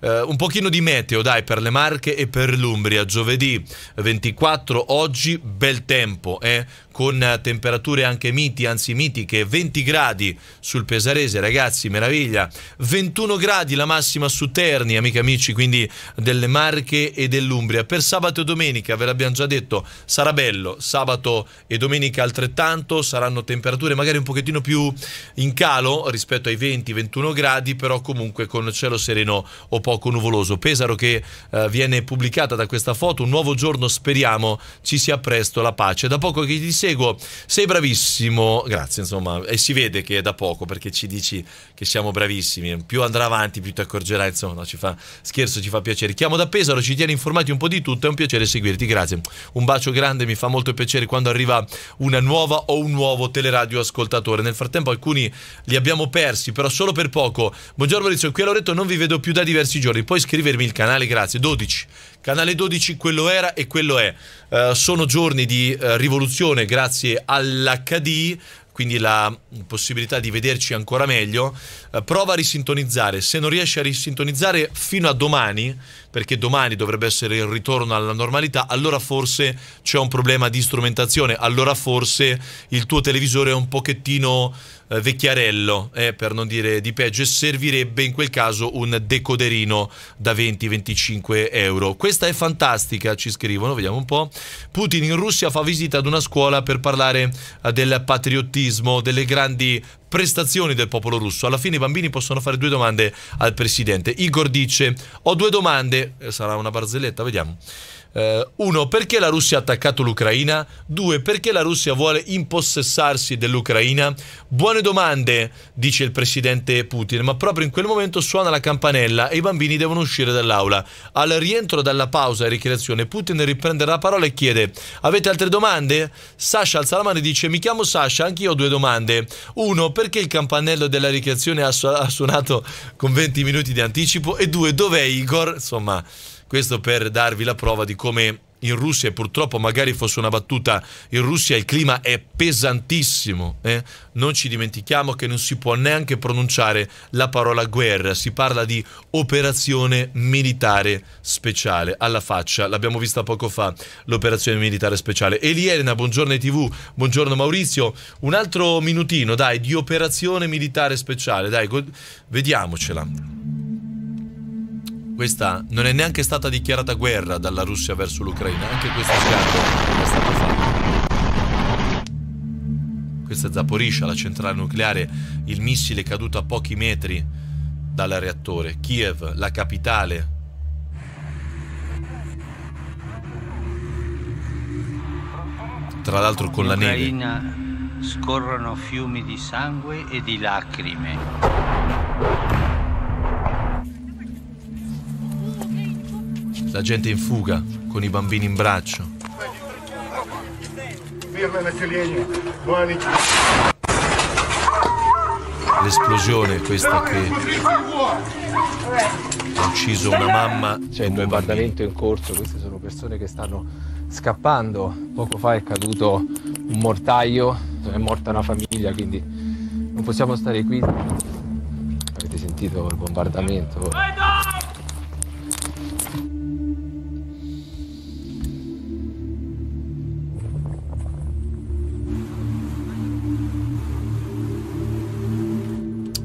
Eh, un pochino di meteo dai per le Marche e per l'Umbria. Giovedì 24 oggi bel tempo, eh? con temperature anche miti, anzi mitiche, 20 gradi sul Pesarese, ragazzi, meraviglia, 21 gradi la massima su Terni, amiche amici, quindi delle Marche e dell'Umbria. Per sabato e domenica, ve l'abbiamo già detto, sarà bello, sabato e domenica altrettanto, saranno temperature magari un pochettino più in calo rispetto ai 20-21 gradi, però comunque con cielo sereno o poco nuvoloso. Pesaro che eh, viene pubblicata da questa foto, un nuovo giorno, speriamo ci sia presto la pace. Da poco che ti sei seguo, sei bravissimo, grazie insomma, e si vede che è da poco perché ci dici che siamo bravissimi, più andrà avanti più ti accorgerai, insomma, no, ci fa scherzo, ci fa piacere. Chiamo da Pesaro, ci tieni informati un po' di tutto, è un piacere seguirti, grazie. Un bacio grande, mi fa molto piacere quando arriva una nuova o un nuovo teleradio ascoltatore. Nel frattempo alcuni li abbiamo persi, però solo per poco. Buongiorno Maurizio, qui a Loreto non vi vedo più da diversi giorni, puoi iscrivermi al canale, grazie. 12 Canale 12 quello era e quello è. Uh, sono giorni di uh, rivoluzione grazie all'HD, quindi la possibilità di vederci ancora meglio. Uh, prova a risintonizzare, se non riesci a risintonizzare fino a domani perché domani dovrebbe essere il ritorno alla normalità, allora forse c'è un problema di strumentazione, allora forse il tuo televisore è un pochettino eh, vecchiarello, eh, per non dire di peggio, e servirebbe in quel caso un decoderino da 20-25 euro. Questa è fantastica, ci scrivono, vediamo un po'. Putin in Russia fa visita ad una scuola per parlare eh, del patriottismo, delle grandi prestazioni del popolo russo. Alla fine i bambini possono fare due domande al presidente. Igor dice: Ho due domande. Eh, sarà una barzelletta, vediamo eh, uno, perché la Russia ha attaccato l'Ucraina? Due, perché la Russia vuole impossessarsi dell'Ucraina? Buone domande, dice il presidente Putin, ma proprio in quel momento suona la campanella e i bambini devono uscire dall'aula. Al rientro dalla pausa e ricreazione, Putin riprende la parola e chiede: Avete altre domande? Sasha alza la mano e dice: Mi chiamo Sasha, anch'io ho due domande. Uno, perché il campanello della ricreazione ha, su ha suonato con 20 minuti di anticipo? E due, dov'è Igor? Insomma. Questo per darvi la prova di come in Russia, e purtroppo magari fosse una battuta, in Russia il clima è pesantissimo. Eh? Non ci dimentichiamo che non si può neanche pronunciare la parola guerra, si parla di operazione militare speciale. Alla faccia, l'abbiamo vista poco fa, l'operazione militare speciale. Eliena, buongiorno TV, buongiorno Maurizio. Un altro minutino, dai, di operazione militare speciale, dai, vediamocela. Questa non è neanche stata dichiarata guerra dalla Russia verso l'Ucraina, anche questo scambio è stato fatto. Questa è Zaporizhia, la centrale nucleare, il missile è caduto a pochi metri dal reattore. Kiev, la capitale, tra l'altro con la neve. In Ucraina scorrono fiumi di sangue e di lacrime. la gente in fuga, con i bambini in braccio. L'esplosione questa che ha ucciso una mamma. C'è un bombardamento in corso, queste sono persone che stanno scappando. Poco fa è caduto un mortaio, è morta una famiglia, quindi non possiamo stare qui. Avete sentito il bombardamento?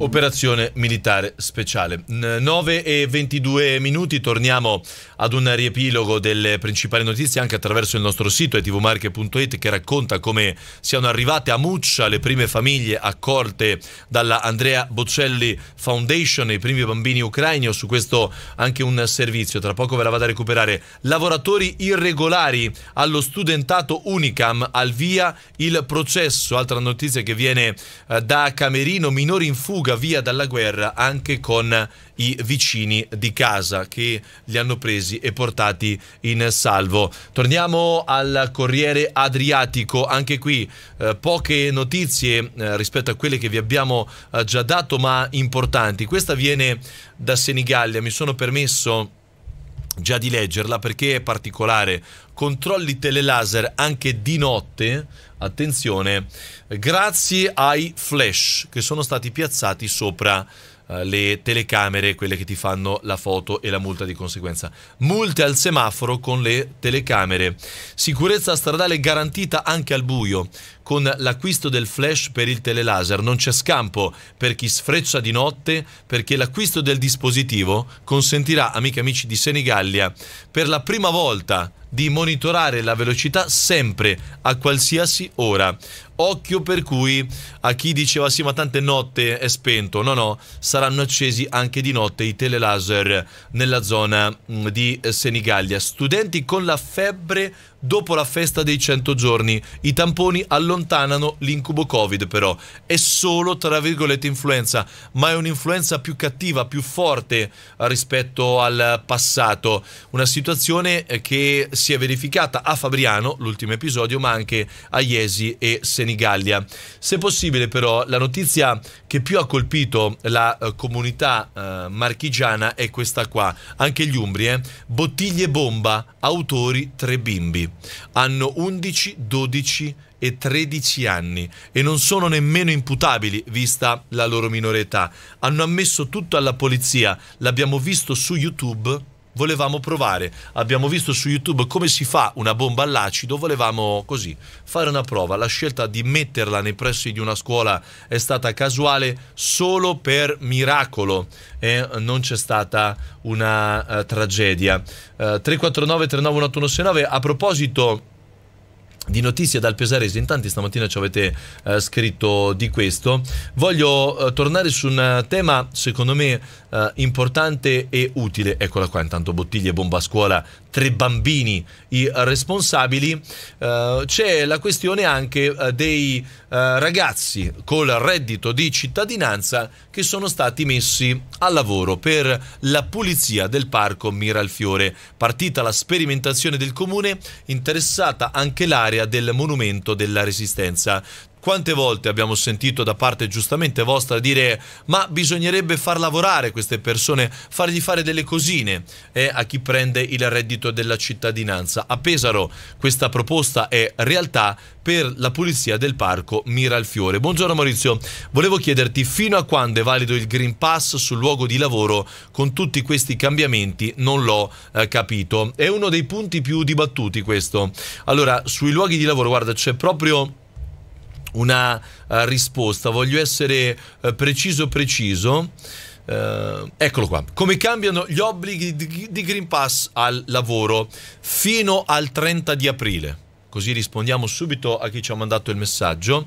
operazione militare speciale. 9 e 22 minuti, torniamo ad un riepilogo delle principali notizie anche attraverso il nostro sito etvmarche.it che racconta come siano arrivate a Muccia le prime famiglie accolte dalla Andrea Bocelli Foundation, i primi bambini ucraini Ho su questo anche un servizio, tra poco ve la vado a recuperare, lavoratori irregolari allo studentato Unicam, al via il processo, altra notizia che viene eh, da Camerino, minori in fuga fuga via dalla guerra anche con i vicini di casa che li hanno presi e portati in salvo. Torniamo al Corriere Adriatico, anche qui eh, poche notizie eh, rispetto a quelle che vi abbiamo eh, già dato, ma importanti. Questa viene da Senigallia, mi sono permesso già di leggerla perché è particolare. Controlli telelaser anche di notte attenzione, grazie ai flash che sono stati piazzati sopra eh, le telecamere, quelle che ti fanno la foto e la multa di conseguenza. Multe al semaforo con le telecamere. Sicurezza stradale garantita anche al buio con l'acquisto del flash per il telelaser non c'è scampo per chi sfreccia di notte perché l'acquisto del dispositivo consentirà, amiche e amici di Senigallia, per la prima volta di monitorare la velocità sempre, a qualsiasi ora. Occhio per cui a chi diceva sì ma tante notte è spento, no no, saranno accesi anche di notte i telelaser nella zona mm, di Senigallia. Studenti con la febbre dopo la festa dei 100 giorni. I tamponi allontanano l'incubo Covid però. È solo, tra virgolette, influenza, ma è un'influenza più cattiva, più forte rispetto al passato. Una situazione eh, che si è verificata a Fabriano, l'ultimo episodio, ma anche a Iesi e Senigallia. Se possibile però, la notizia che più ha colpito la eh, comunità eh, marchigiana è questa qua. Anche gli Umbri, eh? Bottiglie bomba, autori tre bimbi. Hanno 11, 12 e 13 anni e non sono nemmeno imputabili vista la loro minore età. Hanno ammesso tutto alla polizia, l'abbiamo visto su YouTube volevamo provare. Abbiamo visto su YouTube come si fa una bomba all'acido, volevamo così fare una prova. La scelta di metterla nei pressi di una scuola è stata casuale solo per miracolo e non c'è stata una uh, tragedia. Uh, 349 391819 a proposito di notizie dal Pesarese, in tanti stamattina ci avete eh, scritto di questo. Voglio eh, tornare su un eh, tema secondo me eh, importante e utile. Eccola qua, intanto bottiglie, bomba a scuola, tre bambini i responsabili. Eh, c'è la questione anche eh, dei ragazzi col reddito di cittadinanza che sono stati messi al lavoro per la pulizia del parco Miralfiore. Partita la sperimentazione del comune, interessata anche l'area all'area del Monumento della Resistenza. Quante volte abbiamo sentito da parte giustamente vostra dire ma bisognerebbe far lavorare queste persone, fargli fare delle cosine eh, a chi prende il reddito della cittadinanza. A Pesaro questa proposta è realtà per la pulizia del parco Mira Buongiorno Maurizio, volevo chiederti fino a quando è valido il Green Pass sul luogo di lavoro con tutti questi cambiamenti, non l'ho eh, capito. È uno dei punti più dibattuti questo. Allora, sui luoghi di lavoro, guarda, c'è proprio una uh, risposta, voglio essere uh, preciso preciso. Uh, eccolo qua. Come cambiano gli obblighi di, di Green Pass al lavoro fino al 30 di aprile? Così rispondiamo subito a chi ci ha mandato il messaggio.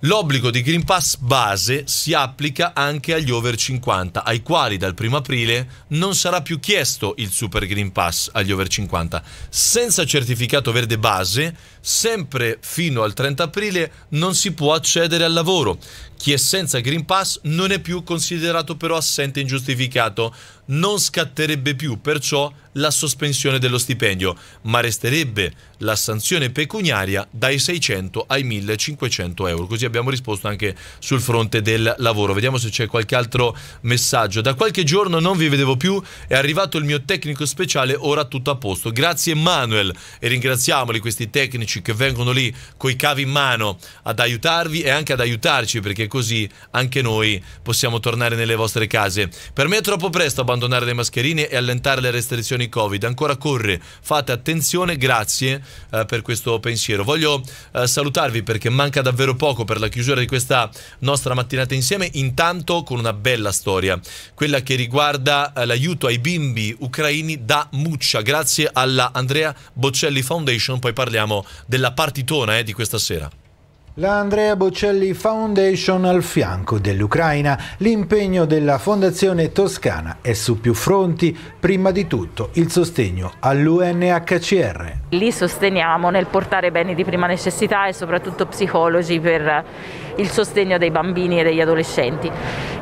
L'obbligo di Green Pass base si applica anche agli over 50, ai quali dal 1 aprile non sarà più chiesto il Super Green Pass agli over 50. Senza certificato verde base, sempre fino al 30 aprile non si può accedere al lavoro. Chi è senza Green Pass non è più considerato però assente ingiustificato, non scatterebbe più perciò la sospensione dello stipendio, ma resterebbe la sanzione pecuniaria dai 600 ai 1500 euro. Così abbiamo risposto anche sul fronte del lavoro. Vediamo se c'è qualche altro messaggio. Da qualche giorno non vi vedevo più, è arrivato il mio tecnico speciale, ora tutto a posto. Grazie Manuel e ringraziamoli questi tecnici che vengono lì coi cavi in mano ad aiutarvi e anche ad aiutarci perché così anche noi possiamo tornare nelle vostre case. Per me è troppo presto abbandonare abbandonare le mascherine e allentare le restrizioni Covid. Ancora corre, fate attenzione, grazie eh, per questo pensiero. Voglio eh, salutarvi perché manca davvero poco per la chiusura di questa nostra mattinata insieme, intanto con una bella storia, quella che riguarda eh, l'aiuto ai bimbi ucraini da Muccia, grazie alla Andrea Bocelli Foundation, poi parliamo della partitona eh, di questa sera. La Andrea Bocelli Foundation al fianco dell'Ucraina. L'impegno della Fondazione Toscana è su più fronti, prima di tutto il sostegno all'UNHCR. Li sosteniamo nel portare beni di prima necessità e soprattutto psicologi per eh, il sostegno dei bambini e degli adolescenti.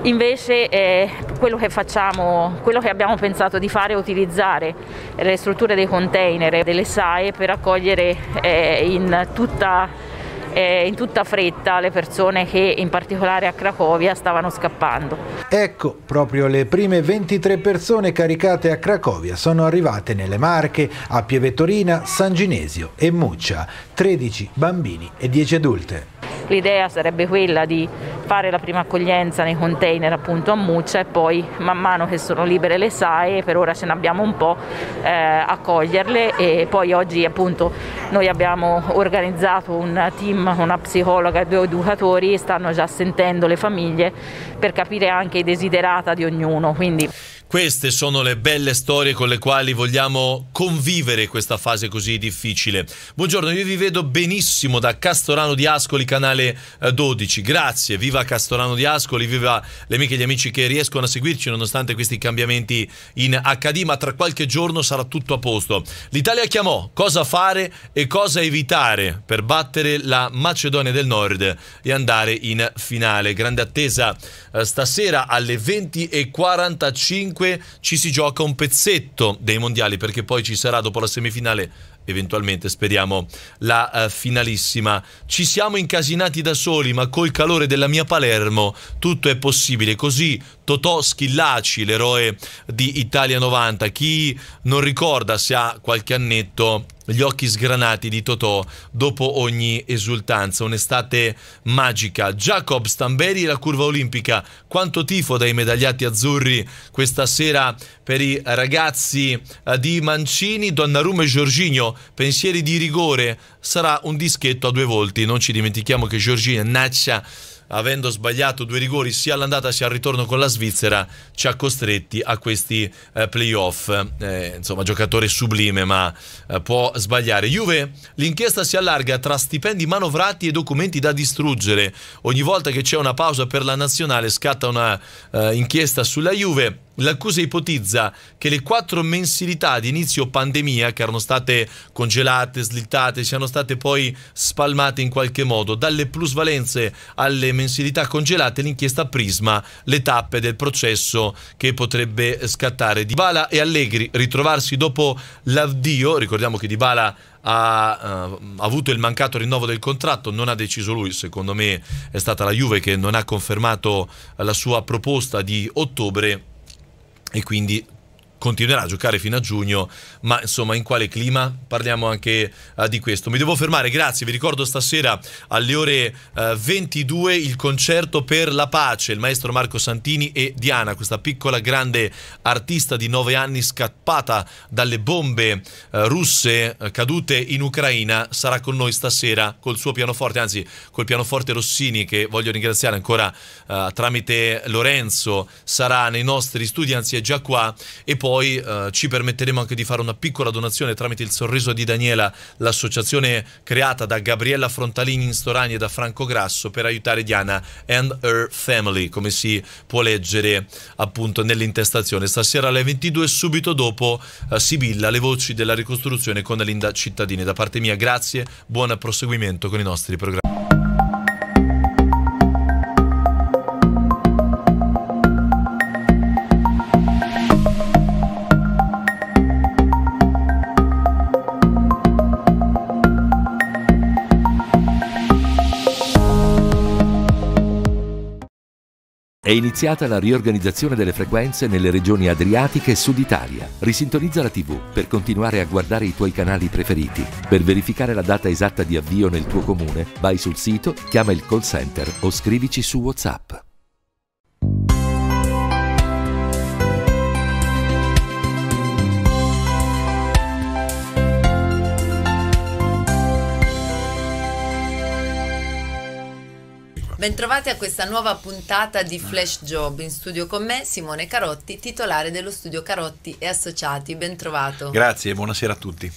Invece eh, quello, che facciamo, quello che abbiamo pensato di fare è utilizzare le strutture dei container, e delle SAE per accogliere eh, in tutta eh, in tutta fretta le persone che in particolare a Cracovia stavano scappando. Ecco, proprio le prime 23 persone caricate a Cracovia sono arrivate nelle Marche, a Pievetorina, San Ginesio e Muccia, 13 bambini e 10 adulte. L'idea sarebbe quella di fare la prima accoglienza nei container appunto a Muccia e poi man mano che sono libere le SAE, per ora ce n'abbiamo un po', eh, accoglierle e poi oggi appunto noi abbiamo organizzato un team, una psicologa e due educatori e stanno già sentendo le famiglie per capire anche i desiderata di ognuno. Quindi... Queste sono le belle storie con le quali vogliamo convivere questa fase così difficile. Buongiorno, io vi vedo benissimo da Castorano di Ascoli, canale 12. Eh, Grazie, viva Castorano di Ascoli, viva le amiche e gli amici che riescono a seguirci nonostante questi cambiamenti in HD, ma tra qualche giorno sarà tutto a posto. L'Italia chiamò cosa fare e cosa evitare per battere la Macedonia del Nord e andare in finale. Grande attesa eh, stasera alle 20.45 comunque ci si gioca un pezzetto dei mondiali perché poi ci sarà dopo la semifinale eventualmente speriamo la uh, finalissima. Ci siamo incasinati da soli, ma col calore della mia Palermo tutto è possibile. Così Totò Schillaci, l'eroe di Italia 90, chi non ricorda se ha qualche annetto gli occhi sgranati di Totò dopo ogni esultanza, un'estate magica. Jacob Stamberi e la curva olimpica, quanto tifo dai medagliati azzurri questa sera per i ragazzi eh, di Mancini, Donnarumma e Giorginio, pensieri di rigore, sarà un dischetto a due volti, non ci dimentichiamo che Giorginio Naccia avendo sbagliato due rigori sia all'andata sia al ritorno con la Svizzera, ci ha costretti a questi eh, playoff. Eh, insomma, giocatore sublime, ma eh, può sbagliare. Juve, l'inchiesta si allarga tra stipendi manovrati e documenti da distruggere. Ogni volta che c'è una pausa per la nazionale scatta una eh, inchiesta sulla Juve. L'accusa ipotizza che le quattro mensilità di inizio pandemia, che erano state congelate, slittate, siano state poi spalmate in qualche modo, dalle plusvalenze alle mensilità congelate, l'inchiesta prisma le tappe del processo che potrebbe scattare. Di Bala e Allegri ritrovarsi dopo l'avvio, ricordiamo che Di Bala ha, uh, avuto il mancato rinnovo del contratto, non ha deciso lui, secondo me è stata la Juve che non ha confermato la sua proposta di ottobre e quindi continuerà a giocare fino a giugno, ma insomma in quale clima? Parliamo anche uh, di questo. Mi devo fermare, grazie, vi ricordo stasera alle ore uh, eh, 22 il concerto per la pace, il maestro Marco Santini e Diana, questa piccola grande artista di 9 anni scappata dalle bombe uh, russe cadute in Ucraina, sarà con noi stasera col suo pianoforte, anzi col pianoforte Rossini che voglio ringraziare ancora tramite Lorenzo, sarà nei nostri studi, anzi è già qua e poi poi eh, ci permetteremo anche di fare una piccola donazione tramite il sorriso di Daniela, l'associazione creata da Gabriella Frontalini in Storani e da Franco Grasso per aiutare Diana and her family, come si può leggere appunto nell'intestazione. Stasera alle 22 subito dopo eh, Sibilla, le voci della ricostruzione con Linda Cittadini. Da parte mia grazie, buon proseguimento con i nostri programmi. È iniziata la riorganizzazione delle frequenze nelle regioni adriatiche e sud Italia. Risintonizza la TV per continuare a guardare i tuoi canali preferiti. Per verificare la data esatta di avvio nel tuo comune, vai sul sito, chiama il call center o scrivici su WhatsApp. Bentrovati a questa nuova puntata di Flash Job. In studio con me Simone Carotti, titolare dello studio Carotti e Associati. Bentrovato. Grazie, e buonasera a tutti.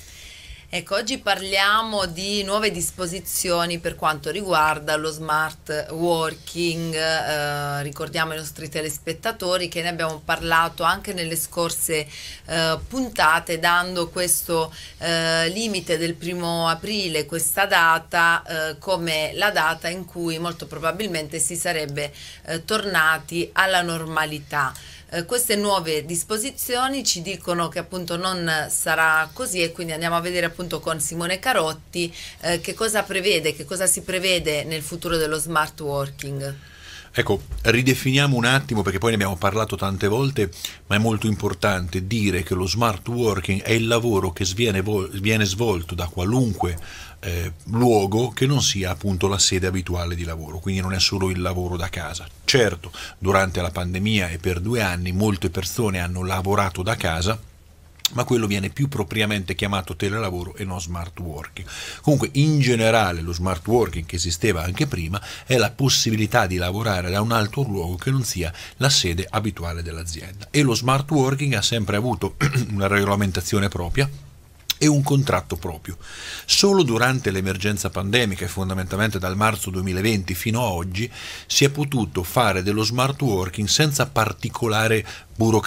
Ecco, oggi parliamo di nuove disposizioni per quanto riguarda lo smart working. Eh, ricordiamo ai nostri telespettatori che ne abbiamo parlato anche nelle scorse eh, puntate, dando questo eh, limite del primo aprile, questa data, eh, come la data in cui molto probabilmente si sarebbe eh, tornati alla normalità. Eh, queste nuove disposizioni ci dicono che appunto non sarà così e quindi andiamo a vedere appunto con Simone Carotti eh, che cosa prevede, che cosa si prevede nel futuro dello smart working. Ecco, ridefiniamo un attimo perché poi ne abbiamo parlato tante volte, ma è molto importante dire che lo smart working è il lavoro che viene, viene svolto da qualunque eh, luogo che non sia appunto la sede abituale di lavoro, quindi non è solo il lavoro da casa. Certo, durante la pandemia e per due anni molte persone hanno lavorato da casa, ma quello viene più propriamente chiamato telelavoro e non smart working. Comunque in generale lo smart working che esisteva anche prima è la possibilità di lavorare da un altro luogo che non sia la sede abituale dell'azienda e lo smart working ha sempre avuto una regolamentazione propria e un contratto proprio. Solo durante l'emergenza pandemica e fondamentalmente dal marzo 2020 fino a oggi si è potuto fare dello smart working senza particolare burocrazia